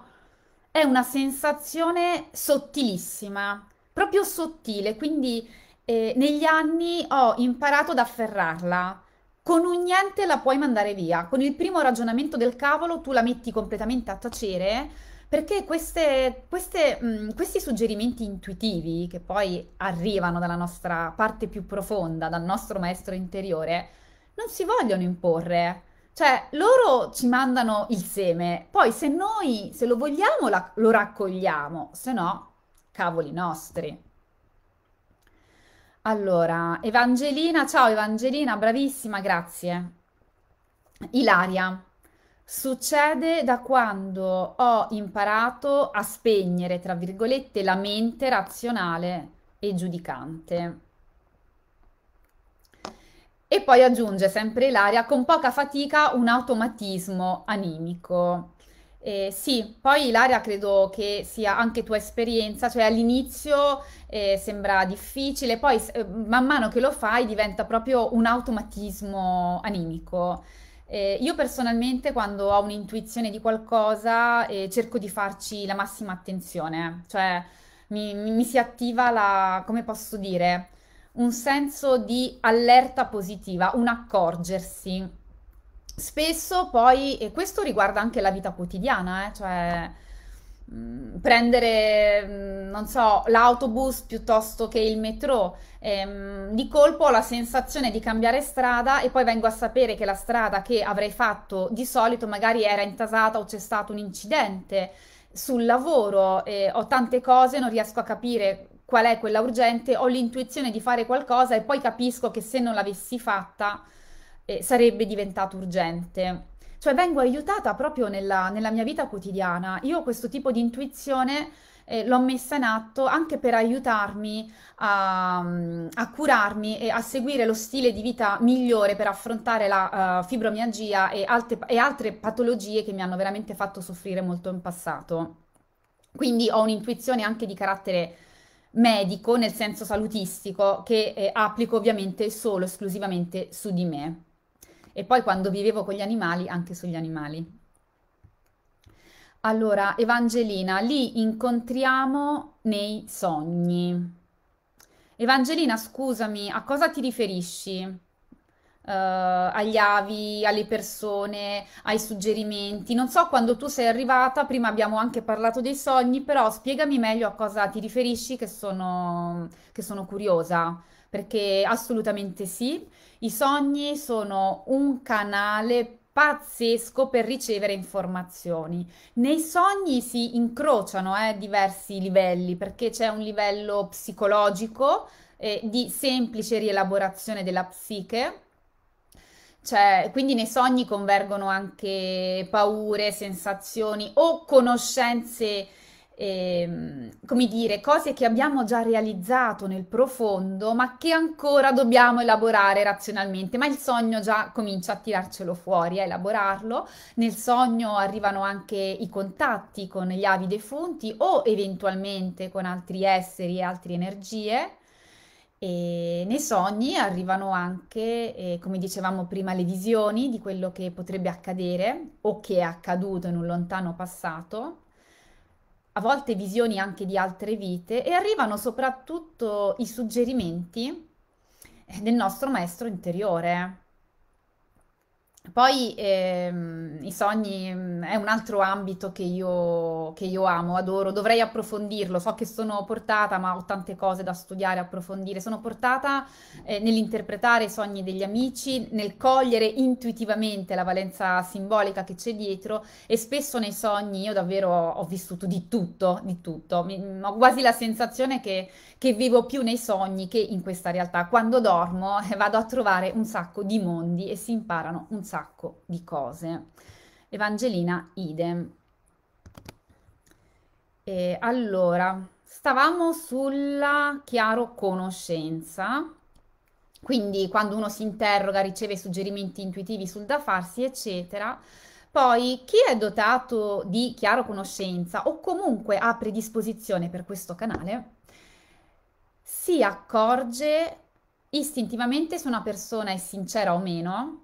è una sensazione sottilissima proprio sottile, quindi eh, negli anni ho imparato ad afferrarla. Con un niente la puoi mandare via, con il primo ragionamento del cavolo tu la metti completamente a tacere perché queste, queste, mh, mm, questi suggerimenti intuitivi che poi arrivano dalla nostra parte più profonda, dal nostro maestro interiore, non si vogliono imporre. Cioè, loro ci mandano il seme, poi se noi, se lo vogliamo, la, lo raccogliamo, se no cavoli nostri. Allora, Evangelina, ciao Evangelina, bravissima, grazie. Ilaria, succede da quando ho imparato a spegnere, tra virgolette, la mente razionale e giudicante. E poi aggiunge sempre Ilaria, con poca fatica un automatismo animico. Eh, sì, poi Ilaria credo che sia anche tua esperienza, cioè all'inizio eh, sembra difficile, poi eh, man mano che lo fai diventa proprio un automatismo animico. Eh, io personalmente quando ho un'intuizione di qualcosa eh, cerco di farci la massima attenzione, cioè mi, mi si attiva la, come posso dire, un senso di allerta positiva, un accorgersi spesso poi, e questo riguarda anche la vita quotidiana, eh, cioè mm, prendere, mm, non so, l'autobus piuttosto che il metro, e, ehm, di colpo ho la sensazione di cambiare strada e poi vengo a sapere che la strada che avrei fatto di solito magari era intasata o c'è stato un incidente sul lavoro, eh, ho tante cose, non riesco a capire qual è quella urgente, ho l'intuizione di fare qualcosa e poi capisco che se non l'avessi fatta eh, sarebbe diventato urgente. Cioè vengo aiutata proprio nella, nella mia vita quotidiana. Io questo tipo di intuizione eh, l'ho messa in atto anche per aiutarmi a, a, curarmi e a seguire lo stile di vita migliore per affrontare la uh, fibromialgia e, alte, e altre patologie che mi hanno veramente fatto soffrire molto in passato. Quindi ho un'intuizione anche di carattere medico, nel senso salutistico, che eh, applico ovviamente solo esclusivamente su di me e poi quando vivevo con gli animali anche sugli animali. Allora, Evangelina, li incontriamo nei sogni. Evangelina, scusami, a cosa ti riferisci? Uh, agli avi, alle persone, ai suggerimenti. Non so quando tu sei arrivata, prima abbiamo anche parlato dei sogni, però spiegami meglio a cosa ti riferisci che sono, che sono curiosa perché assolutamente sì, i sogni sono un canale pazzesco per ricevere informazioni. Nei sogni si incrociano eh, diversi livelli perché c'è un livello psicologico eh, di semplice rielaborazione della psiche. Cioè, quindi nei sogni convergono anche paure, sensazioni o conoscenze eh, come dire, cose che abbiamo già realizzato nel profondo, ma che ancora dobbiamo elaborare razionalmente, ma il sogno già comincia a tirarcelo fuori, a elaborarlo. Nel sogno arrivano anche i contatti con gli avi defunti o eventualmente con altri esseri e altre energie. E nei sogni arrivano anche, eh, come dicevamo prima, le visioni di quello che potrebbe accadere o che è accaduto in un lontano passato a volte visioni anche di altre vite e arrivano soprattutto i suggerimenti eh, del nostro maestro interiore. Poi ehm, i sogni mm, è un altro ambito che io, che io, amo, adoro, dovrei approfondirlo, so che sono portata, ma ho tante cose da studiare, approfondire, sono portata eh, nell'interpretare i sogni degli amici, nel cogliere intuitivamente la valenza simbolica che c'è dietro e spesso nei sogni io davvero ho vissuto di tutto, di tutto, Mi, mm, ho quasi la sensazione che, che vivo più nei sogni che in questa realtà. Quando dormo eh, vado a trovare un sacco di mondi e si imparano un sacco di cose. Evangelina idem. E allora, stavamo sulla chiaro conoscenza. Quindi quando uno si interroga, riceve suggerimenti intuitivi sul da farsi, eccetera. Poi chi è dotato di chiaro conoscenza o comunque ha predisposizione per questo canale si accorge istintivamente se una persona è sincera o meno.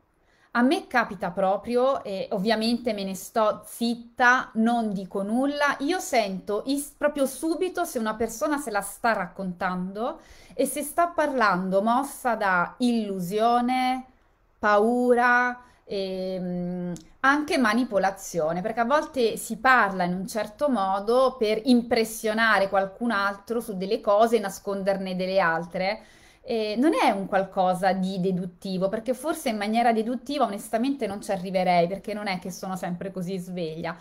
A me capita proprio, e ovviamente me ne sto zitta, non dico nulla, io sento is- proprio subito se una persona se la sta raccontando e se sta parlando mossa da illusione, paura, e, ehm, anche manipolazione, perché a volte si parla in un certo modo per impressionare qualcun altro su delle cose e nasconderne delle altre. E non è un qualcosa di deduttivo, perché forse in maniera deduttiva onestamente non ci arriverei, perché non è che sono sempre così sveglia,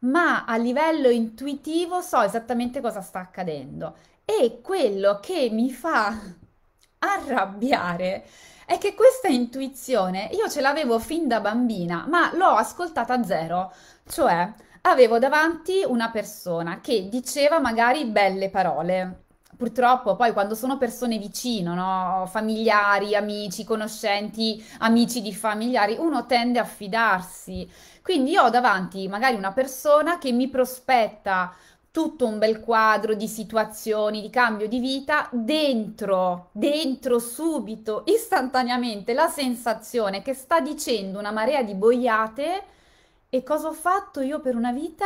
ma a livello intuitivo so esattamente cosa sta accadendo. E quello che mi fa arrabbiare è che questa intuizione io ce l'avevo fin da bambina, ma l'ho ascoltata a zero, cioè avevo davanti una persona che diceva magari belle parole. Purtroppo poi quando sono persone vicino, no? familiari, amici, conoscenti, amici di familiari, uno tende a fidarsi. Quindi io ho davanti magari una persona che mi prospetta tutto un bel quadro di situazioni, di cambio di vita, dentro, dentro subito, istantaneamente, la sensazione che sta dicendo una marea di boiate e cosa ho fatto io per una vita?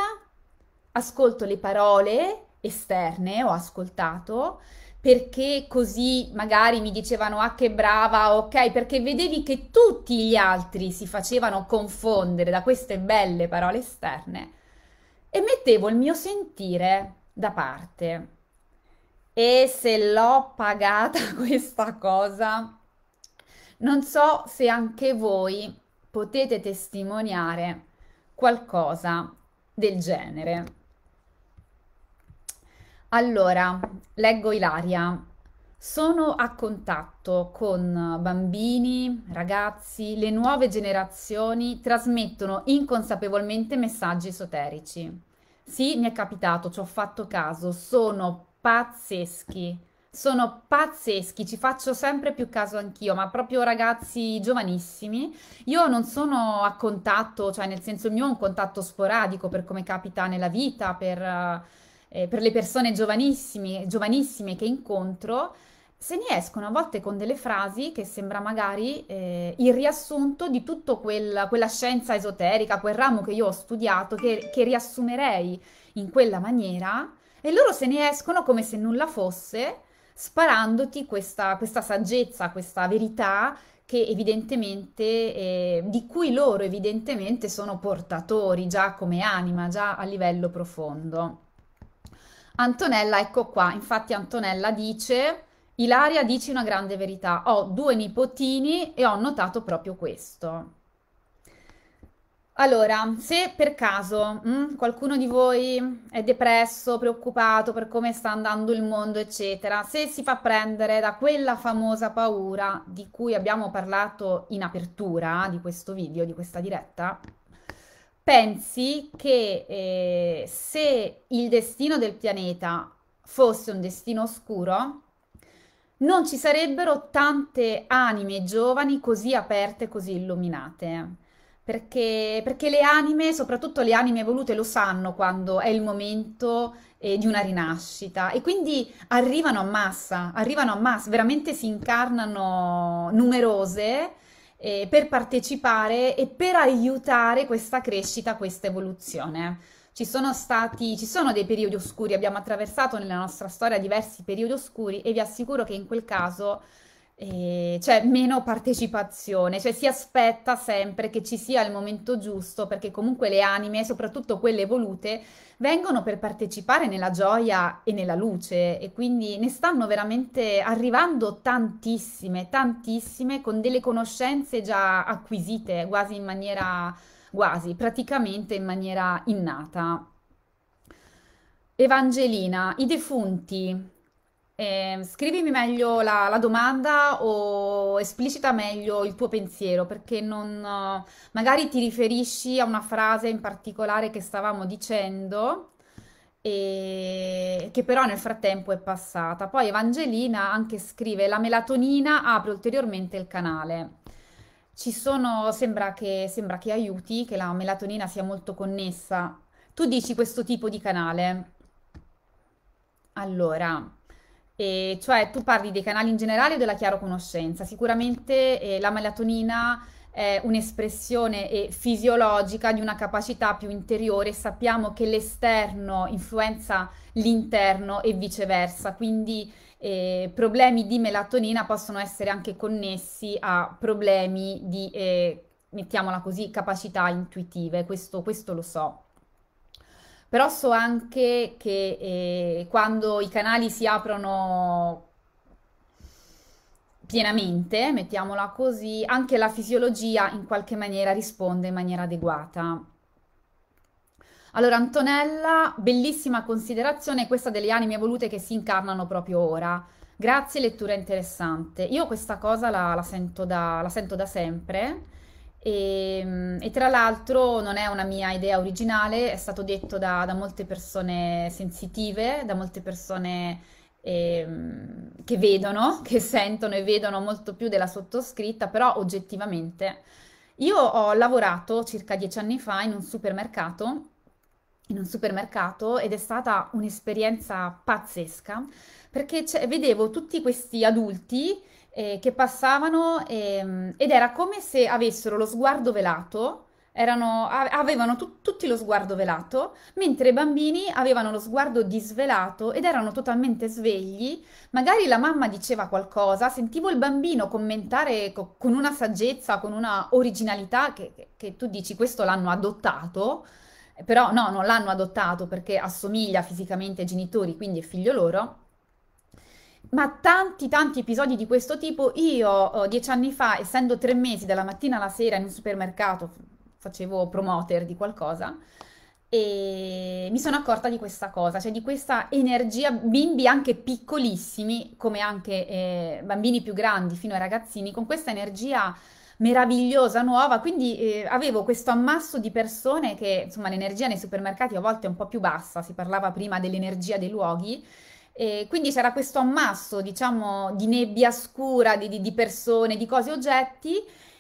Ascolto le parole esterne, ho ascoltato, perché così magari mi dicevano ah che brava, ok, perché vedevi che tutti gli altri si facevano confondere da queste belle parole esterne e mettevo il mio sentire da parte. E se l'ho pagata questa cosa, non so se anche voi potete testimoniare qualcosa del genere. Allora, leggo Ilaria. Sono a contatto con bambini, ragazzi, le nuove generazioni trasmettono inconsapevolmente messaggi esoterici. Sì, mi è capitato, ci ho fatto caso, sono pazzeschi, sono pazzeschi, ci faccio sempre più caso anch'io, ma proprio ragazzi giovanissimi. Io non sono a contatto, cioè nel senso mio è un contatto sporadico per come capita nella vita, per eh, per le persone giovanissime, giovanissime che incontro, se ne escono a volte con delle frasi che sembra magari eh, il riassunto di tutta quel, quella scienza esoterica, quel ramo che io ho studiato, che, che riassumerei in quella maniera, e loro se ne escono come se nulla fosse, sparandoti questa, questa saggezza, questa verità che evidentemente, eh, di cui loro evidentemente sono portatori già come anima, già a livello profondo. Antonella, ecco qua, infatti Antonella dice, Ilaria dice una grande verità, ho due nipotini e ho notato proprio questo. Allora, se per caso mh, mm, qualcuno di voi è depresso, preoccupato per come sta andando il mondo, eccetera, se si fa prendere da quella famosa paura di cui abbiamo parlato in apertura di questo video, di questa diretta, pensi che eh, se il destino del pianeta fosse un destino oscuro, non ci sarebbero tante anime giovani così aperte, così illuminate. Perché, perché le anime, soprattutto le anime evolute, lo sanno quando è il momento eh, di una rinascita e quindi arrivano a massa, arrivano a massa, veramente si incarnano numerose eh, per partecipare e per aiutare questa crescita, questa evoluzione. Ci sono stati, ci sono dei periodi oscuri, abbiamo attraversato nella nostra storia diversi periodi oscuri e vi assicuro che in quel caso e eh, cioè meno partecipazione, cioè si aspetta sempre che ci sia il momento giusto perché comunque le anime, soprattutto quelle evolute, vengono per partecipare nella gioia e nella luce e quindi ne stanno veramente arrivando tantissime, tantissime con delle conoscenze già acquisite, quasi in maniera quasi, praticamente in maniera innata. Evangelina, i defunti eh, scrivimi meglio la, la, domanda o esplicita meglio il tuo pensiero, perché non, magari ti riferisci a una frase in particolare che stavamo dicendo e che però nel frattempo è passata. Poi Evangelina anche scrive: La melatonina apre ulteriormente il canale. Ci sono, sembra che, sembra che aiuti, che la melatonina sia molto connessa. Tu dici questo tipo di canale. Allora, e cioè tu parli dei canali in generale o della chiaroconoscenza? Sicuramente eh, la melatonina è un'espressione eh, fisiologica di una capacità più interiore, sappiamo che l'esterno influenza l'interno e viceversa, quindi eh, problemi di melatonina possono essere anche connessi a problemi di, eh, mettiamola così, capacità intuitive, questo, questo lo so però so anche che eh, quando i canali si aprono pienamente, mettiamola così, anche la fisiologia in qualche maniera risponde in maniera adeguata. Allora, Antonella, bellissima considerazione questa delle anime evolute che si incarnano proprio ora. Grazie, lettura interessante. Io questa cosa la, la, sento, da, la sento da sempre e, ehm, e, tra l'altro non è una mia idea originale, è stato detto da, da molte persone sensitive, da molte persone ehm, che vedono, che sentono e vedono molto più della sottoscritta, però oggettivamente io ho lavorato circa dieci anni fa in un supermercato, in un supermercato ed è stata un'esperienza pazzesca perché cioè, vedevo tutti questi adulti eh, che passavano ehm, ed era come se avessero lo sguardo velato, erano, avevano tu, tutti lo sguardo velato, mentre i bambini avevano lo sguardo disvelato ed erano totalmente svegli. Magari la mamma diceva qualcosa, sentivo il bambino commentare co- con una saggezza, con una originalità che, che, che tu dici questo l'hanno adottato, però no, non l'hanno adottato perché assomiglia fisicamente ai genitori, quindi è figlio loro ma tanti tanti episodi di questo tipo. Io oh, dieci anni fa, essendo tre mesi dalla mattina alla sera in un supermercato, facevo promoter di qualcosa e mi sono accorta di questa cosa, cioè di questa energia, bimbi anche piccolissimi, come anche eh, bambini più grandi fino ai ragazzini, con questa energia meravigliosa, nuova, quindi eh, avevo questo ammasso di persone che, insomma, l'energia nei supermercati a volte è un po' più bassa, si parlava prima dell'energia dei luoghi, e quindi c'era questo ammasso, diciamo, di nebbia scura, di, di, persone, di cose, oggetti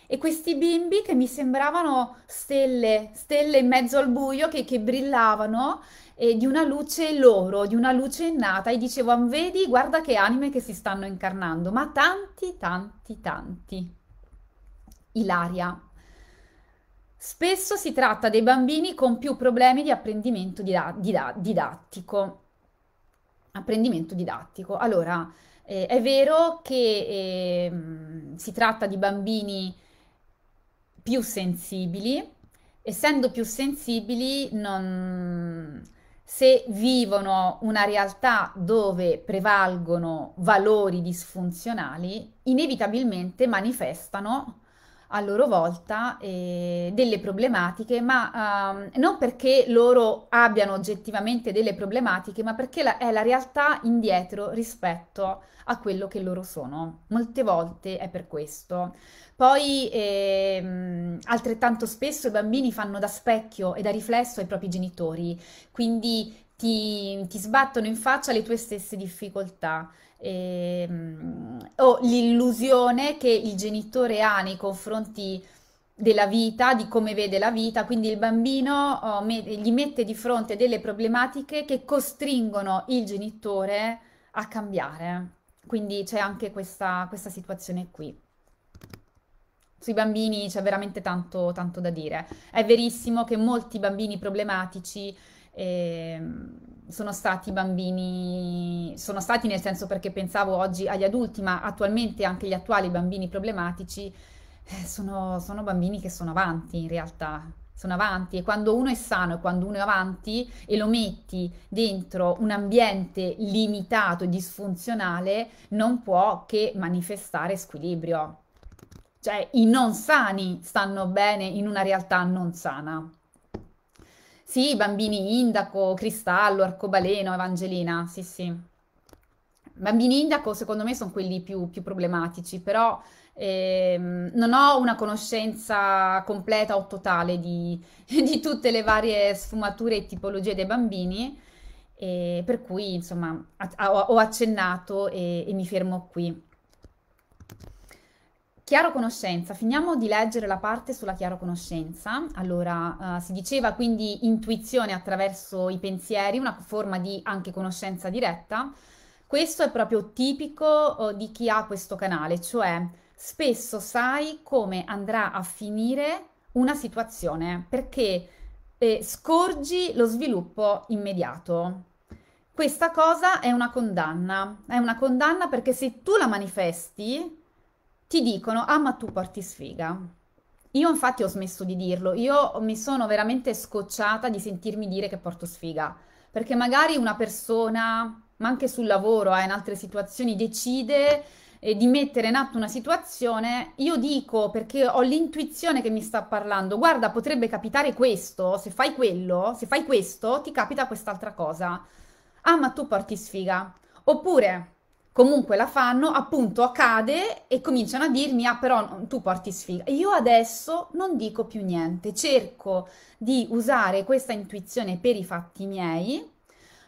e questi bimbi che mi sembravano stelle, stelle in mezzo al buio che, che brillavano eh, di una luce loro, di una luce innata e dicevo, vedi, guarda che anime che si stanno incarnando, ma tanti, tanti, tanti. Ilaria. Spesso si tratta dei bambini con più problemi di apprendimento didattico apprendimento didattico. Allora, eh, è vero che eh, si tratta di bambini più sensibili, essendo più sensibili, non... se vivono una realtà dove prevalgono valori disfunzionali, inevitabilmente manifestano a loro volta eh, delle problematiche, ma um, non perché loro abbiano oggettivamente delle problematiche, ma perché la, è la realtà indietro rispetto a quello che loro sono. Molte volte è per questo. Poi eh, altrettanto spesso i bambini fanno da specchio e da riflesso ai propri genitori, quindi ti, ti sbattono in faccia le tue stesse difficoltà ehm, o l'illusione che il genitore ha nei confronti della vita, di come vede la vita, quindi il bambino oh, me- gli mette di fronte delle problematiche che costringono il genitore a cambiare. Quindi c'è anche questa, questa situazione qui. Sui bambini c'è veramente tanto, tanto da dire. È verissimo che molti bambini problematici... Ehm, sono stati bambini, sono stati nel senso perché pensavo oggi agli adulti, ma attualmente anche gli attuali bambini problematici eh, sono, sono bambini che sono avanti in realtà, sono avanti e quando uno è sano e quando uno è avanti e lo metti dentro un ambiente limitato e disfunzionale non può che manifestare squilibrio. Cioè i non sani stanno bene in una realtà non sana. Sì, bambini indaco, cristallo, arcobaleno, Evangelina, sì, sì. Bambini indaco secondo me sono quelli più, più problematici, però ehm, non ho una conoscenza completa o totale di, di tutte le varie sfumature e tipologie dei bambini, eh, per cui insomma a- ho accennato e, e mi fermo qui. Chiaro conoscenza, finiamo di leggere la parte sulla chiaro conoscenza. Allora, uh, si diceva quindi intuizione attraverso i pensieri, una forma di anche conoscenza diretta. Questo è proprio tipico uh, di chi ha questo canale, cioè spesso sai come andrà a finire una situazione perché eh, scorgi lo sviluppo immediato. Questa cosa è una condanna, è una condanna perché se tu la manifesti ti dicono, ah ma tu porti sfiga. Io infatti ho smesso di dirlo, io mi sono veramente scocciata di sentirmi dire che porto sfiga, perché magari una persona, ma anche sul lavoro, eh, in altre situazioni, decide eh, di mettere in atto una situazione, io dico perché ho l'intuizione che mi sta parlando, guarda, potrebbe capitare questo, se fai quello, se fai questo, ti capita quest'altra cosa. Ah, ma tu porti sfiga. Oppure comunque la fanno, appunto accade e cominciano a dirmi, ah però tu porti sfiga. io adesso non dico più niente, cerco di usare questa intuizione per i fatti miei,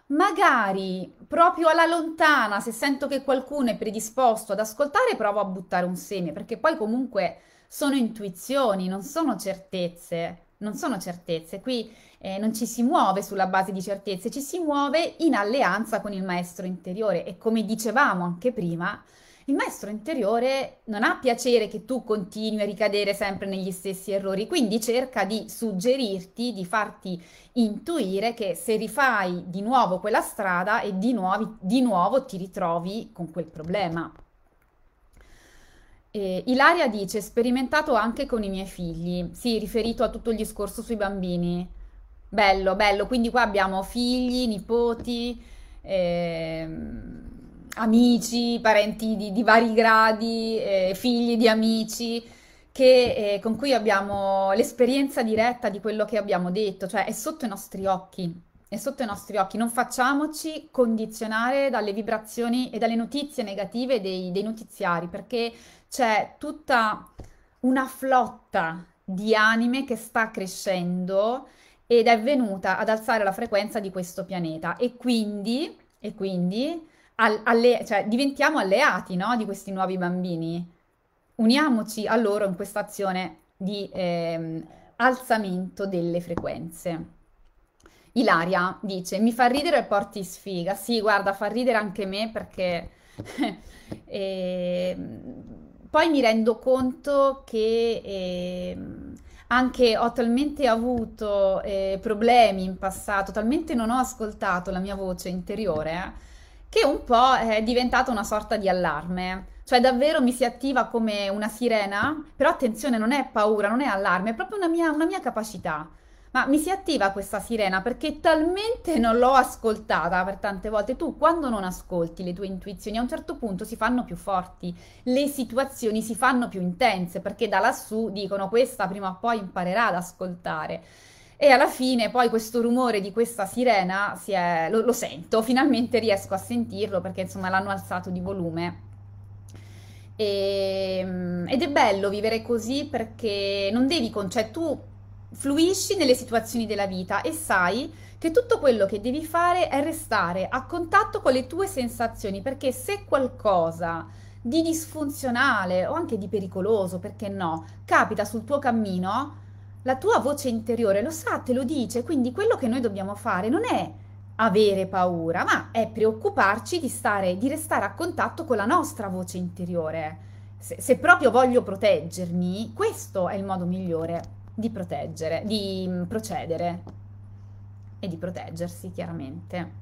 magari proprio alla lontana, se sento che qualcuno è predisposto ad ascoltare, provo a buttare un seme, perché poi comunque sono intuizioni, non sono certezze non sono certezze, qui eh, non ci si muove sulla base di certezze, ci si muove in alleanza con il maestro interiore e come dicevamo anche prima, il maestro interiore non ha piacere che tu continui a ricadere sempre negli stessi errori, quindi cerca di suggerirti, di farti intuire che se rifai di nuovo quella strada e di nuovo, di nuovo ti ritrovi con quel problema. Eh, Ilaria dice, sperimentato anche con i miei figli, sì, riferito a tutto il discorso sui bambini. Bello, bello, quindi qua abbiamo figli, nipoti, eh, amici, parenti di, di vari gradi, eh, figli di amici, che, eh, con cui abbiamo l'esperienza diretta di quello che abbiamo detto, cioè è sotto i nostri occhi, è sotto i nostri occhi, non facciamoci condizionare dalle vibrazioni e dalle notizie negative dei, dei notiziari, perché c'è tutta una flotta di anime che sta crescendo ed è venuta ad alzare la frequenza di questo pianeta e quindi, e quindi al, alle, cioè, diventiamo alleati no, di questi nuovi bambini. Uniamoci a loro in questa azione di eh, alzamento delle frequenze. Ilaria dice: Mi fa ridere e porti sfiga. Sì, guarda, fa ridere anche me perché. eh, poi mi rendo conto che eh, anche ho talmente avuto eh, problemi in passato, talmente non ho ascoltato la mia voce interiore, che un po' è diventata una sorta di allarme. Cioè davvero mi si attiva come una sirena, però attenzione, non è paura, non è allarme, è proprio una mia, una mia capacità ma mi si attiva questa sirena perché talmente non l'ho ascoltata per tante volte. Tu quando non ascolti le tue intuizioni a un certo punto si fanno più forti, le situazioni si fanno più intense perché da lassù dicono questa prima o poi imparerà ad ascoltare. E alla fine poi questo rumore di questa sirena si è, lo, lo sento, finalmente riesco a sentirlo perché insomma l'hanno alzato di volume ehm, ed è bello vivere così perché non devi, con, cioè tu fluisci nelle situazioni della vita e sai che tutto quello che devi fare è restare a contatto con le tue sensazioni, perché se qualcosa di disfunzionale o anche di pericoloso, perché no, capita sul tuo cammino, la tua voce interiore lo sa, te lo dice, quindi quello che noi dobbiamo fare non è avere paura, ma è preoccuparci di, stare, di restare a contatto con la nostra voce interiore. se, se proprio voglio proteggermi, questo è il modo migliore di proteggere, di mm, procedere e di proteggersi chiaramente.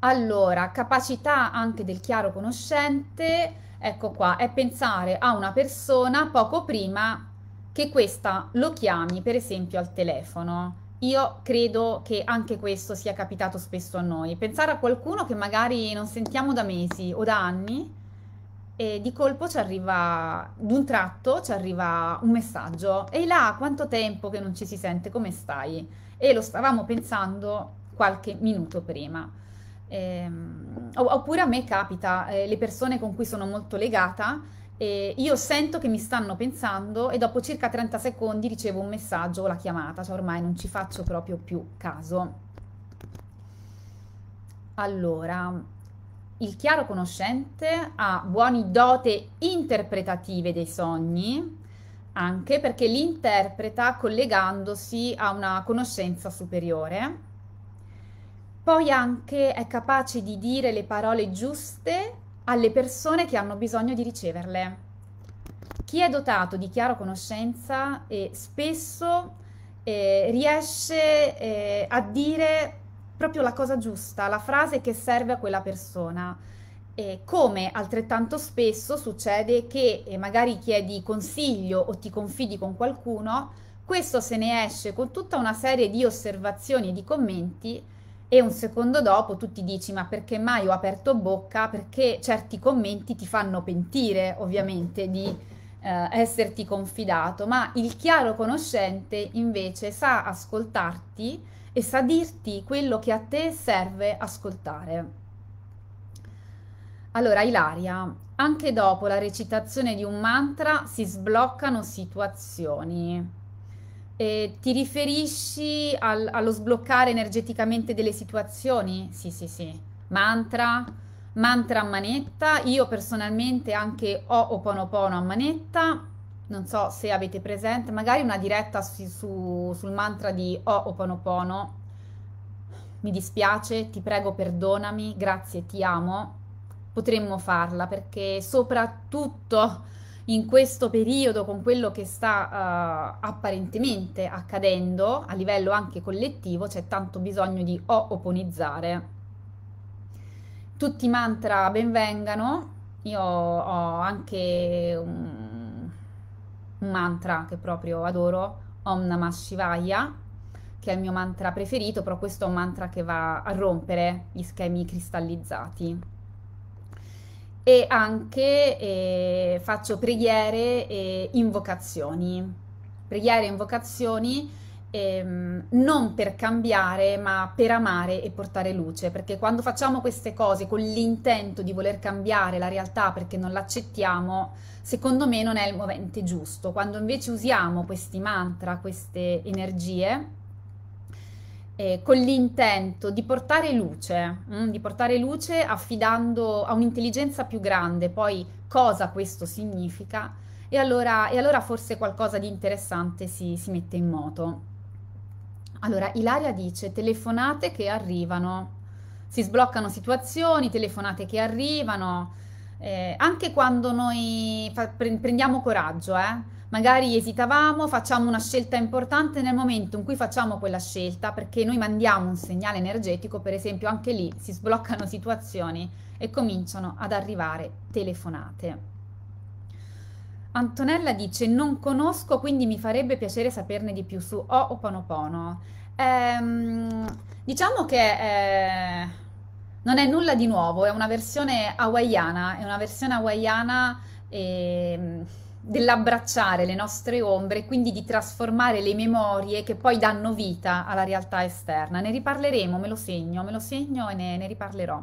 Allora, capacità anche del chiaro conoscente, ecco qua, è pensare a una persona poco prima che questa lo chiami, per esempio, al telefono. Io credo che anche questo sia capitato spesso a noi. Pensare a qualcuno che magari non sentiamo da mesi o da anni e di colpo ci arriva, d'un tratto ci arriva un messaggio. Ehi là, quanto tempo che non ci si sente, come stai? E lo stavamo pensando qualche minuto prima. Ehm, oppure a me capita, eh, le persone con cui sono molto legata, eh, io sento che mi stanno pensando e dopo circa 30 secondi ricevo un messaggio o la chiamata, cioè ormai non ci faccio proprio più caso. Allora, il chiaro conoscente ha buone dote interpretative dei sogni, anche perché li interpreta collegandosi a una conoscenza superiore. Poi anche è capace di dire le parole giuste alle persone che hanno bisogno di riceverle. Chi è dotato di chiaro conoscenza e spesso eh, riesce eh, a dire proprio la cosa giusta, la frase che serve a quella persona. E come altrettanto spesso succede che magari chiedi consiglio o ti confidi con qualcuno, questo se ne esce con tutta una serie di osservazioni e di commenti e un secondo dopo tu ti dici ma perché mai ho aperto bocca? Perché certi commenti ti fanno pentire ovviamente di eh, esserti confidato, ma il chiaro conoscente invece sa ascoltarti e sa dirti quello che a te serve ascoltare. Allora, Ilaria, anche dopo la recitazione di un mantra si sbloccano situazioni. E ti riferisci al, allo sbloccare energeticamente delle situazioni? Sì, sì, sì. Mantra, mantra a manetta. Io personalmente anche ho Oponopono a manetta non so se avete presente, magari una diretta su, su, sul mantra di Ho Oponopono, mi dispiace, ti prego perdonami, grazie, ti amo, potremmo farla perché soprattutto in questo periodo con quello che sta uh, apparentemente accadendo a livello anche collettivo c'è tanto bisogno di oponizzare. Tutti i mantra benvengano, io ho anche un un mantra che proprio adoro, Om Namah Shivaya, che è il mio mantra preferito, però questo è un mantra che va a rompere gli schemi cristallizzati. E anche eh, faccio preghiere e invocazioni. Preghiere e invocazioni ehm, non per cambiare, ma per amare e portare luce, perché quando facciamo queste cose con l'intento di voler cambiare la realtà perché non l'accettiamo, secondo me non è il movente giusto. Quando invece usiamo questi mantra, queste energie, eh, con l'intento di portare luce, mh, mm, di portare luce affidando a un'intelligenza più grande, poi cosa questo significa, e allora, e allora forse qualcosa di interessante si, si mette in moto. Allora, Ilaria dice telefonate che arrivano, si sbloccano situazioni, telefonate che arrivano, eh, anche quando noi fa, pre- prendiamo coraggio, eh? magari esitavamo, facciamo una scelta importante nel momento in cui facciamo quella scelta, perché noi mandiamo un segnale energetico, per esempio anche lì si sbloccano situazioni e cominciano ad arrivare telefonate. Antonella dice: Non conosco, quindi mi farebbe piacere saperne di più su O Oponopono. Ehm, diciamo che eh, non è nulla di nuovo, è una versione hawaiana, è una versione hawaiana eh, dell'abbracciare le nostre ombre, quindi di trasformare le memorie che poi danno vita alla realtà esterna. Ne riparleremo, me lo segno, me lo segno e ne, ne riparlerò.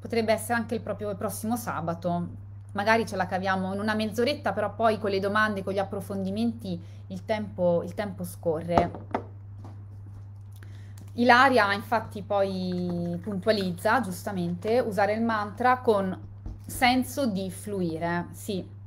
Potrebbe essere anche il proprio il prossimo sabato magari ce la caviamo in una mezz'oretta, però poi con le domande, con gli approfondimenti il tempo, il tempo scorre. Ilaria infatti poi puntualizza giustamente usare il mantra con senso di fluire, sì.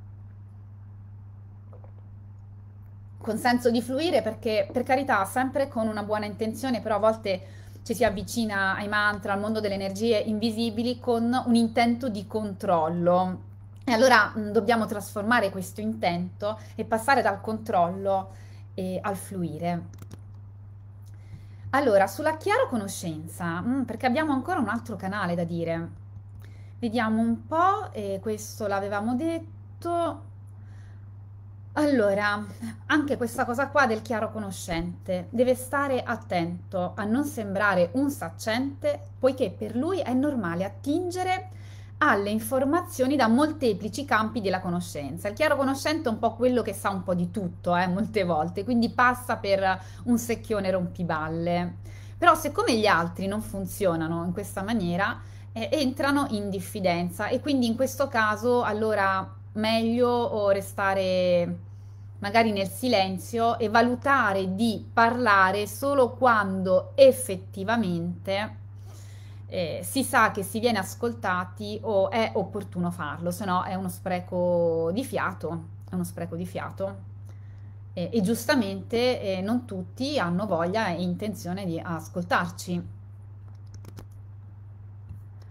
Con senso di fluire perché per carità sempre con una buona intenzione, però a volte ci si avvicina ai mantra, al mondo delle energie invisibili con un intento di controllo e allora mh, mm, dobbiamo trasformare questo intento e passare dal controllo eh, al fluire. Allora, sulla chiaro conoscenza, mh, mm, perché abbiamo ancora un altro canale da dire. Vediamo un po', eh, questo l'avevamo detto. Allora, anche questa cosa qua del chiaro conoscente deve stare attento a non sembrare un saccente, poiché per lui è normale attingere alle informazioni da molteplici campi della conoscenza. Il chiaro conoscente è un po' quello che sa un po' di tutto, eh, molte volte, quindi passa per un secchione rompiballe. Però siccome gli altri non funzionano in questa maniera, eh, entrano in diffidenza e quindi in questo caso allora meglio restare magari nel silenzio e valutare di parlare solo quando effettivamente eh, si sa che si viene ascoltati o è opportuno farlo, se no è uno spreco di fiato, è uno spreco di fiato. E, e giustamente eh, non tutti hanno voglia e intenzione di ascoltarci.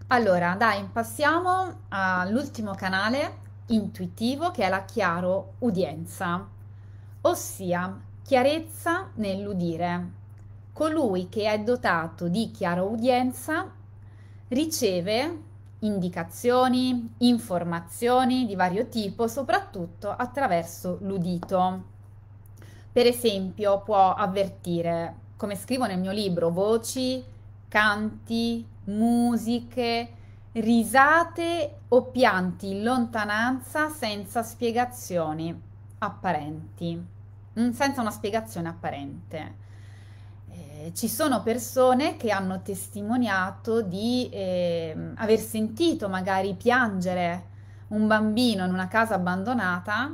Allora, dai, passiamo all'ultimo canale intuitivo che è la chiaro udienza, ossia chiarezza nell'udire. Colui che è dotato di chiaro udienza riceve indicazioni, informazioni di vario tipo, soprattutto attraverso l'udito. Per esempio, può avvertire, come scrivo nel mio libro, voci, canti, musiche, risate o pianti in lontananza senza spiegazioni apparenti, mm, senza una spiegazione apparente. Eh, ci sono persone che hanno testimoniato di eh, aver sentito magari piangere un bambino in una casa abbandonata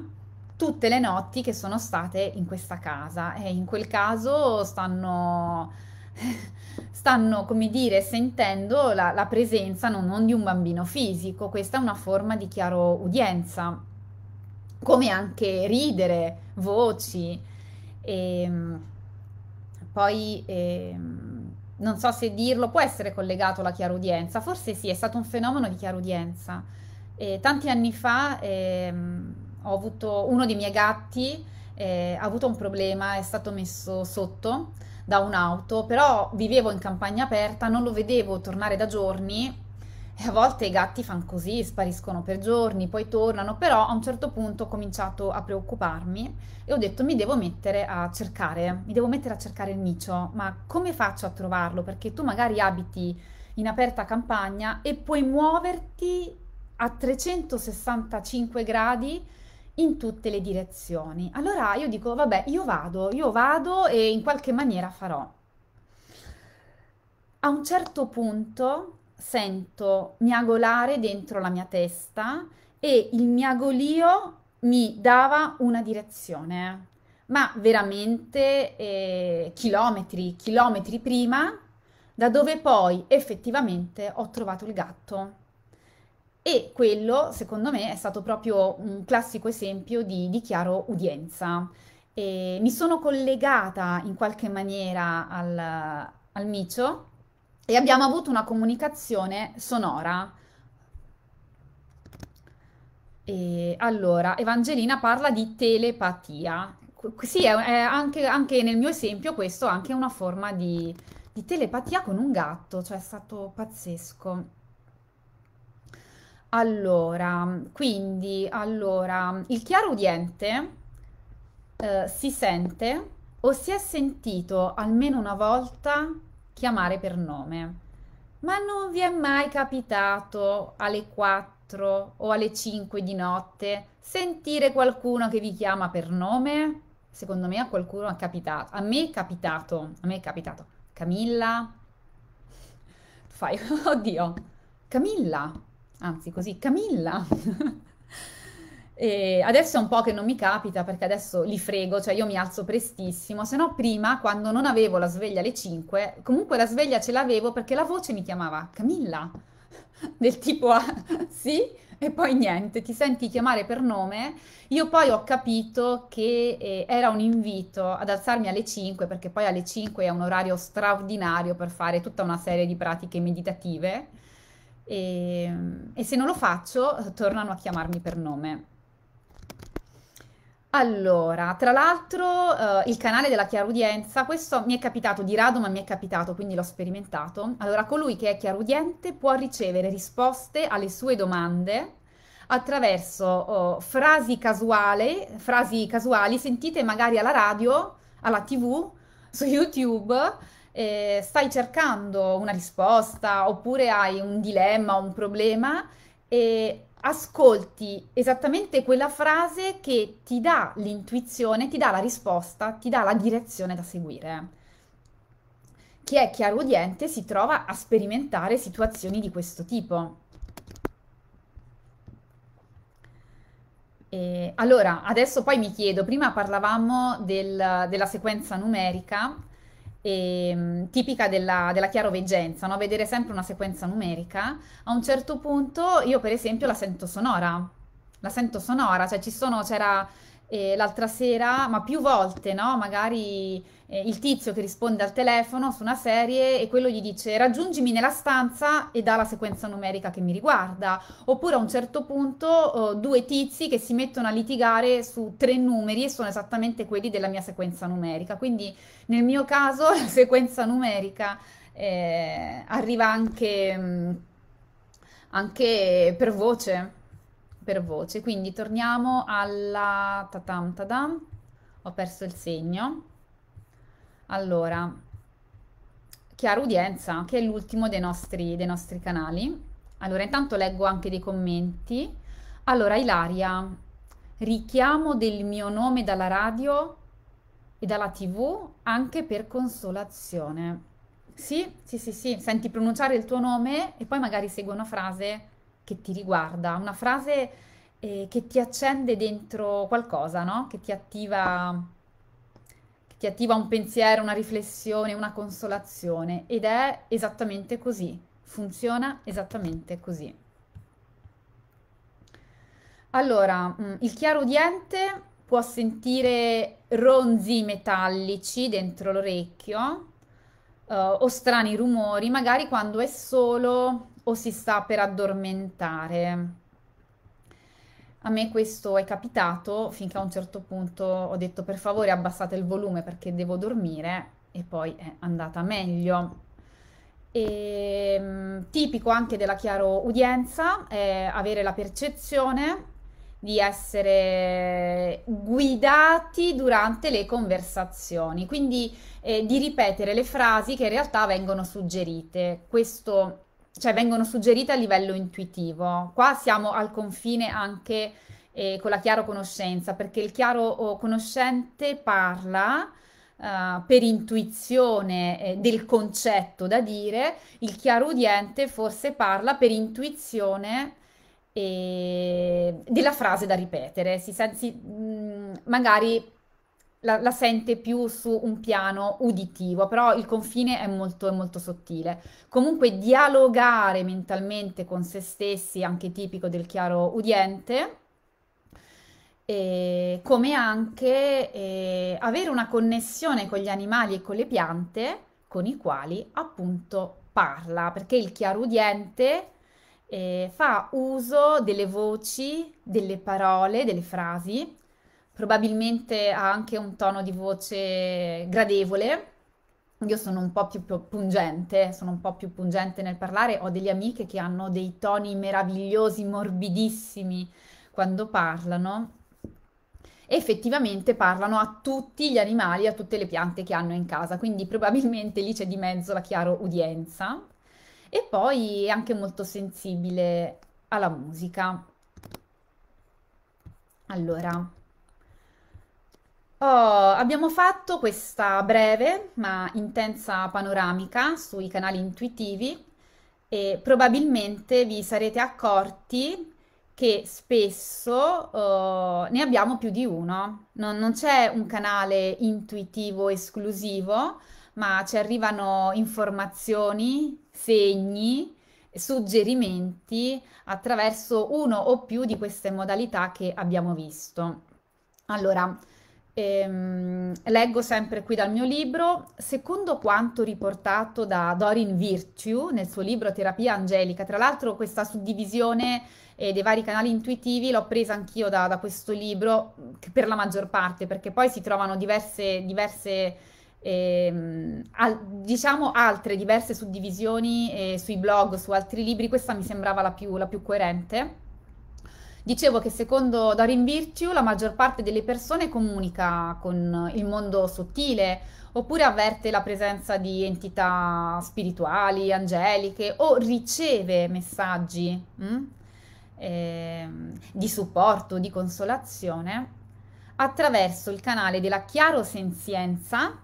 tutte le notti che sono state in questa casa e in quel caso stanno, stanno come dire, sentendo la, la presenza non, non, di un bambino fisico, questa è una forma di chiaro udienza, come anche ridere, voci. E, ehm, poi ehm, non so se dirlo, può essere collegato alla chiarudienza, forse sì, è stato un fenomeno di chiarudienza. Eh, tanti anni fa ehm, ho avuto uno dei miei gatti eh, ha avuto un problema, è stato messo sotto da un'auto, però vivevo in campagna aperta, non lo vedevo tornare da giorni e a volte i gatti fanno così, spariscono per giorni, poi tornano, però a un certo punto ho cominciato a preoccuparmi e ho detto mi devo mettere a cercare, mi devo mettere a cercare il micio, ma come faccio a trovarlo? Perché tu magari abiti in aperta campagna e puoi muoverti a 365 gradi in tutte le direzioni. Allora io dico vabbè, io vado, io vado e in qualche maniera farò. A un certo punto sento miagolare dentro la mia testa e il miagolio mi dava una direzione, ma veramente eh, chilometri, chilometri prima, da dove poi effettivamente ho trovato il gatto. E quello, secondo me, è stato proprio un classico esempio di, di chiaro udienza. E mi sono collegata in qualche maniera al, al micio e abbiamo avuto una comunicazione sonora. E allora, Evangelina parla di telepatia. Sì, è, è anche, anche, nel mio esempio questo è anche una forma di, di telepatia con un gatto, cioè è stato pazzesco. Allora, quindi, allora, il chiaro udiente eh, si sente o si è sentito almeno una volta chiamare per nome. Ma non vi è mai capitato alle 4 o alle 5 di notte sentire qualcuno che vi chiama per nome? Secondo me a qualcuno è capitato, a me è capitato, a me è capitato. Camilla, tu fai, oddio, Camilla, anzi così, Camilla. E adesso è un po' che non mi capita perché adesso li frego, cioè io mi alzo prestissimo, se no prima quando non avevo la sveglia alle 5, comunque la sveglia ce l'avevo perché la voce mi chiamava Camilla, del tipo A, sì, e poi niente, ti senti chiamare per nome. Io poi ho capito che eh, era un invito ad alzarmi alle 5 perché poi alle 5 è un orario straordinario per fare tutta una serie di pratiche meditative. e, e se non lo faccio tornano a chiamarmi per nome allora, tra l'altro, eh, il canale della chiarudienza, questo mi è capitato di rado, ma mi è capitato, quindi l'ho sperimentato. Allora, colui che è chiarudiente può ricevere risposte alle sue domande attraverso oh, frasi casuali, frasi casuali sentite magari alla radio, alla TV, su YouTube, eh, stai cercando una risposta oppure hai un dilemma, un problema e ascolti esattamente quella frase che ti dà l'intuizione, ti dà la risposta, ti dà la direzione da seguire. Chi è chiaro udiente si trova a sperimentare situazioni di questo tipo. E allora, adesso poi mi chiedo, prima parlavamo del, della sequenza numerica e, ehm, tipica della, della chiaroveggenza, no? vedere sempre una sequenza numerica, a un certo punto io per esempio la sento sonora, la sento sonora, cioè ci sono, c'era l'altra sera, ma più volte, no? Magari eh, il tizio che risponde al telefono su una serie e quello gli dice raggiungimi nella stanza e dà la sequenza numerica che mi riguarda, oppure a un certo punto oh, due tizi che si mettono a litigare su tre numeri e sono esattamente quelli della mia sequenza numerica. Quindi nel mio caso la sequenza numerica eh, arriva anche, mm, anche per voce per voce. Quindi torniamo alla... Tatam, tadam. Ho perso il segno. Allora, Chiara Udienza, che è l'ultimo dei nostri, dei nostri canali. Allora, intanto leggo anche dei commenti. Allora, Ilaria, richiamo del mio nome dalla radio e dalla tv anche per consolazione. Sì, sì, sì, sì, senti pronunciare il tuo nome e poi magari segue una frase che ti riguarda, una frase eh, che ti accende dentro qualcosa, no? Che ti attiva, che ti attiva un pensiero, una riflessione, una consolazione ed è esattamente così, funziona esattamente così. Allora, mm, il chiaro udiente può sentire ronzi metallici dentro l'orecchio uh, o strani rumori, magari quando è solo o si sta per addormentare. A me questo è capitato finché a un certo punto ho detto per favore abbassate il volume perché devo dormire e poi è andata meglio. E, ehm, tipico anche della chiaroudienza è avere la percezione di essere guidati durante le conversazioni, quindi eh, di ripetere le frasi che in realtà vengono suggerite. Questo cioè vengono suggerite a livello intuitivo. Qua siamo al confine anche eh, con la chiaro conoscenza, perché il chiaro conoscente parla Uh, per intuizione eh, del concetto da dire, il chiaro udiente forse parla per intuizione eh, della frase da ripetere, si, si, mh, mm, magari la, la, sente più su un piano uditivo, però il confine è molto, molto sottile. Comunque dialogare mentalmente con se stessi, anche tipico del chiaro udiente, eh, come anche eh, avere una connessione con gli animali e con le piante con i quali appunto parla, perché il chiaro udiente eh, fa uso delle voci, delle parole, delle frasi probabilmente ha anche un tono di voce gradevole. Io sono un po' più pungente, sono un po' più pungente nel parlare, ho delle amiche che hanno dei toni meravigliosi, morbidissimi quando parlano E effettivamente parlano a tutti gli animali, a tutte le piante che hanno in casa, quindi probabilmente lì c'è di mezzo la chiaro udienza e poi è anche molto sensibile alla musica. Allora, Oh, abbiamo fatto questa breve ma intensa panoramica sui canali intuitivi e probabilmente vi sarete accorti che spesso uh, ne abbiamo più di uno. Non, non c'è un canale intuitivo esclusivo, ma ci arrivano informazioni, segni, suggerimenti attraverso uno o più di queste modalità che abbiamo visto. Allora, Ehm, leggo sempre qui dal mio libro, secondo quanto riportato da Dorin Virtue nel suo libro Terapia Angelica, tra l'altro questa suddivisione eh, dei vari canali intuitivi l'ho presa anch'io da, da, questo libro per la maggior parte, perché poi si trovano diverse, diverse eh, al, diciamo altre diverse suddivisioni eh, sui blog, su altri libri, questa mi sembrava la più, la più coerente. Dicevo che secondo Darin Virtue la maggior parte delle persone comunica con il mondo sottile oppure avverte la presenza di entità spirituali, angeliche o riceve messaggi eh, di supporto, di consolazione attraverso il canale della chiarosenzienza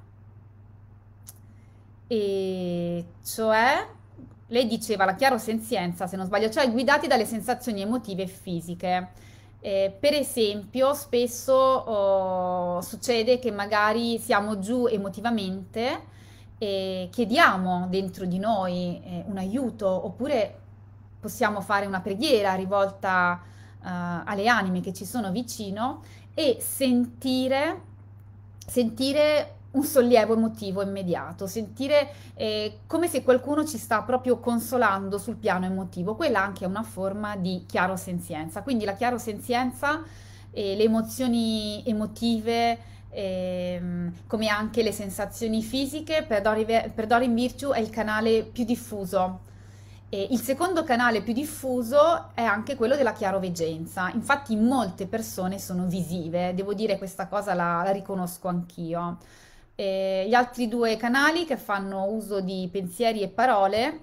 e cioè lei diceva la chiaro chiarosenzienza, se non sbaglio, cioè guidati dalle sensazioni emotive e fisiche. Eh, per esempio, spesso oh, succede che magari siamo giù emotivamente e chiediamo dentro di noi eh, un aiuto oppure possiamo fare una preghiera rivolta uh, alle anime che ci sono vicino e sentire, sentire un sollievo emotivo immediato, sentire eh, come se qualcuno ci sta proprio consolando sul piano emotivo. Quella anche è una forma di chiaro chiarosenzienza. Quindi la chiaro chiarosenzienza, eh, le emozioni emotive, eh, come anche le sensazioni fisiche, per Dorin, per Dorin Virtue è il canale più diffuso il secondo canale più diffuso è anche quello della chiaroveggenza, infatti molte persone sono visive, devo dire questa cosa la, la riconosco anch'io eh, gli altri due canali che fanno uso di pensieri e parole,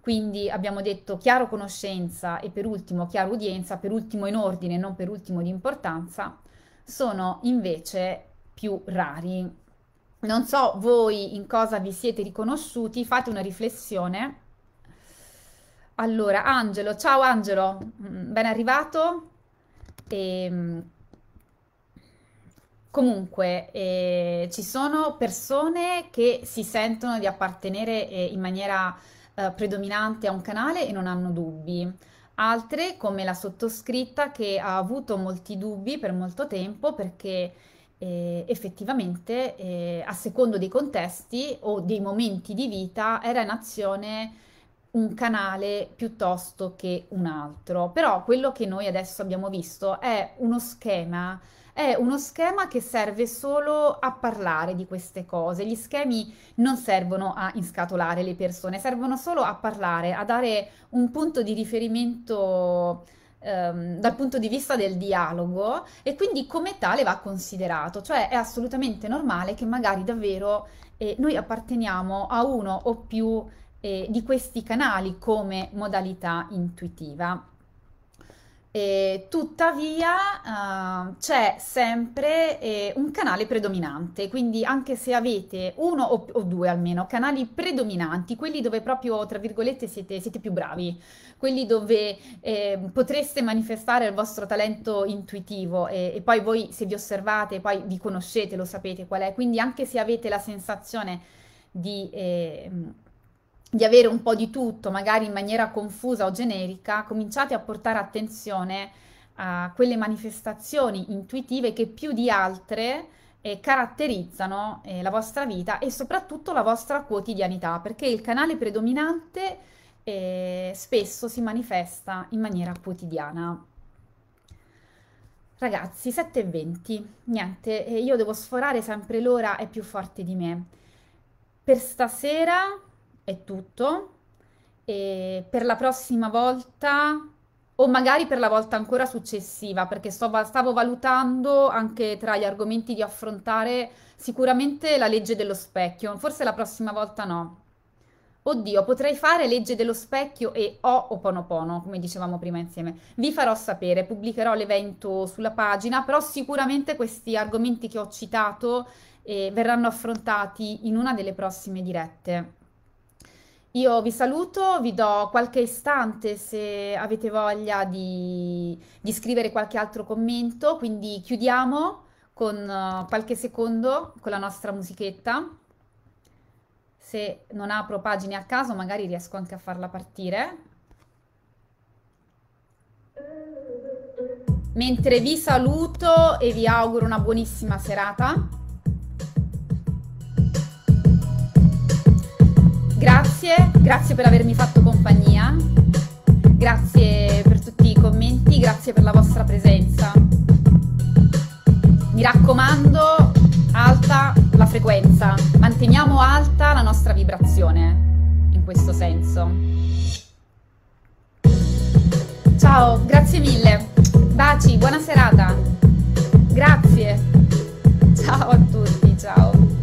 quindi abbiamo detto chiaro conoscenza e per ultimo chiaro udienza, per ultimo in ordine, non per ultimo di importanza, sono invece più rari. Non so voi in cosa vi siete riconosciuti, fate una riflessione. Allora, Angelo, ciao Angelo, mm, ben arrivato. E, ehm, Comunque, eh, ci sono persone che si sentono di appartenere eh, in maniera eh, predominante a un canale e non hanno dubbi. Altre, come la sottoscritta, che ha avuto molti dubbi per molto tempo perché eh, effettivamente eh, a secondo dei contesti o dei momenti di vita era in azione un canale piuttosto che un altro. Però quello che noi adesso abbiamo visto è uno schema è uno schema che serve solo a parlare di queste cose. Gli schemi non servono a inscatolare le persone, servono solo a parlare, a dare un punto di riferimento ehm, dal punto di vista del dialogo e quindi come tale va considerato, cioè è assolutamente normale che magari davvero eh, noi apparteniamo a uno o più eh, di questi canali come modalità intuitiva. E tuttavia uh, c'è sempre eh, un canale predominante, quindi anche se avete uno o, o, due almeno canali predominanti, quelli dove proprio tra virgolette siete, siete più bravi, quelli dove eh, potreste manifestare il vostro talento intuitivo e, e, poi voi se vi osservate poi vi conoscete, lo sapete qual è, quindi anche se avete la sensazione di... Eh, di avere un po' di tutto, magari in maniera confusa o generica, cominciate a portare attenzione a quelle manifestazioni intuitive che più di altre eh, caratterizzano eh, la vostra vita e soprattutto la vostra quotidianità, perché il canale predominante eh, spesso si manifesta in maniera quotidiana. Ragazzi, 7.20, niente, eh, io devo sforare sempre l'ora, è più forte di me. Per stasera è tutto. E per la prossima volta o magari per la volta ancora successiva, perché sto, stavo valutando anche tra gli argomenti di affrontare sicuramente la legge dello specchio, forse la prossima volta no. Oddio, potrei fare legge dello specchio e o oponopono, come dicevamo prima insieme. Vi farò sapere, pubblicherò l'evento sulla pagina, però sicuramente questi argomenti che ho citato eh, verranno affrontati in una delle prossime dirette. Io vi saluto, vi do qualche istante se avete voglia di, di scrivere qualche altro commento, quindi chiudiamo con eh, qualche secondo con la nostra musichetta. Se non apro pagine a caso, magari riesco anche a farla partire. Mentre vi saluto e vi auguro una buonissima serata. grazie, grazie per avermi fatto compagnia, grazie per tutti i commenti, grazie per la vostra presenza. Mi raccomando, alta la frequenza, manteniamo alta la nostra vibrazione in questo senso. Ciao, grazie mille, baci, buona serata, grazie, ciao a tutti, ciao.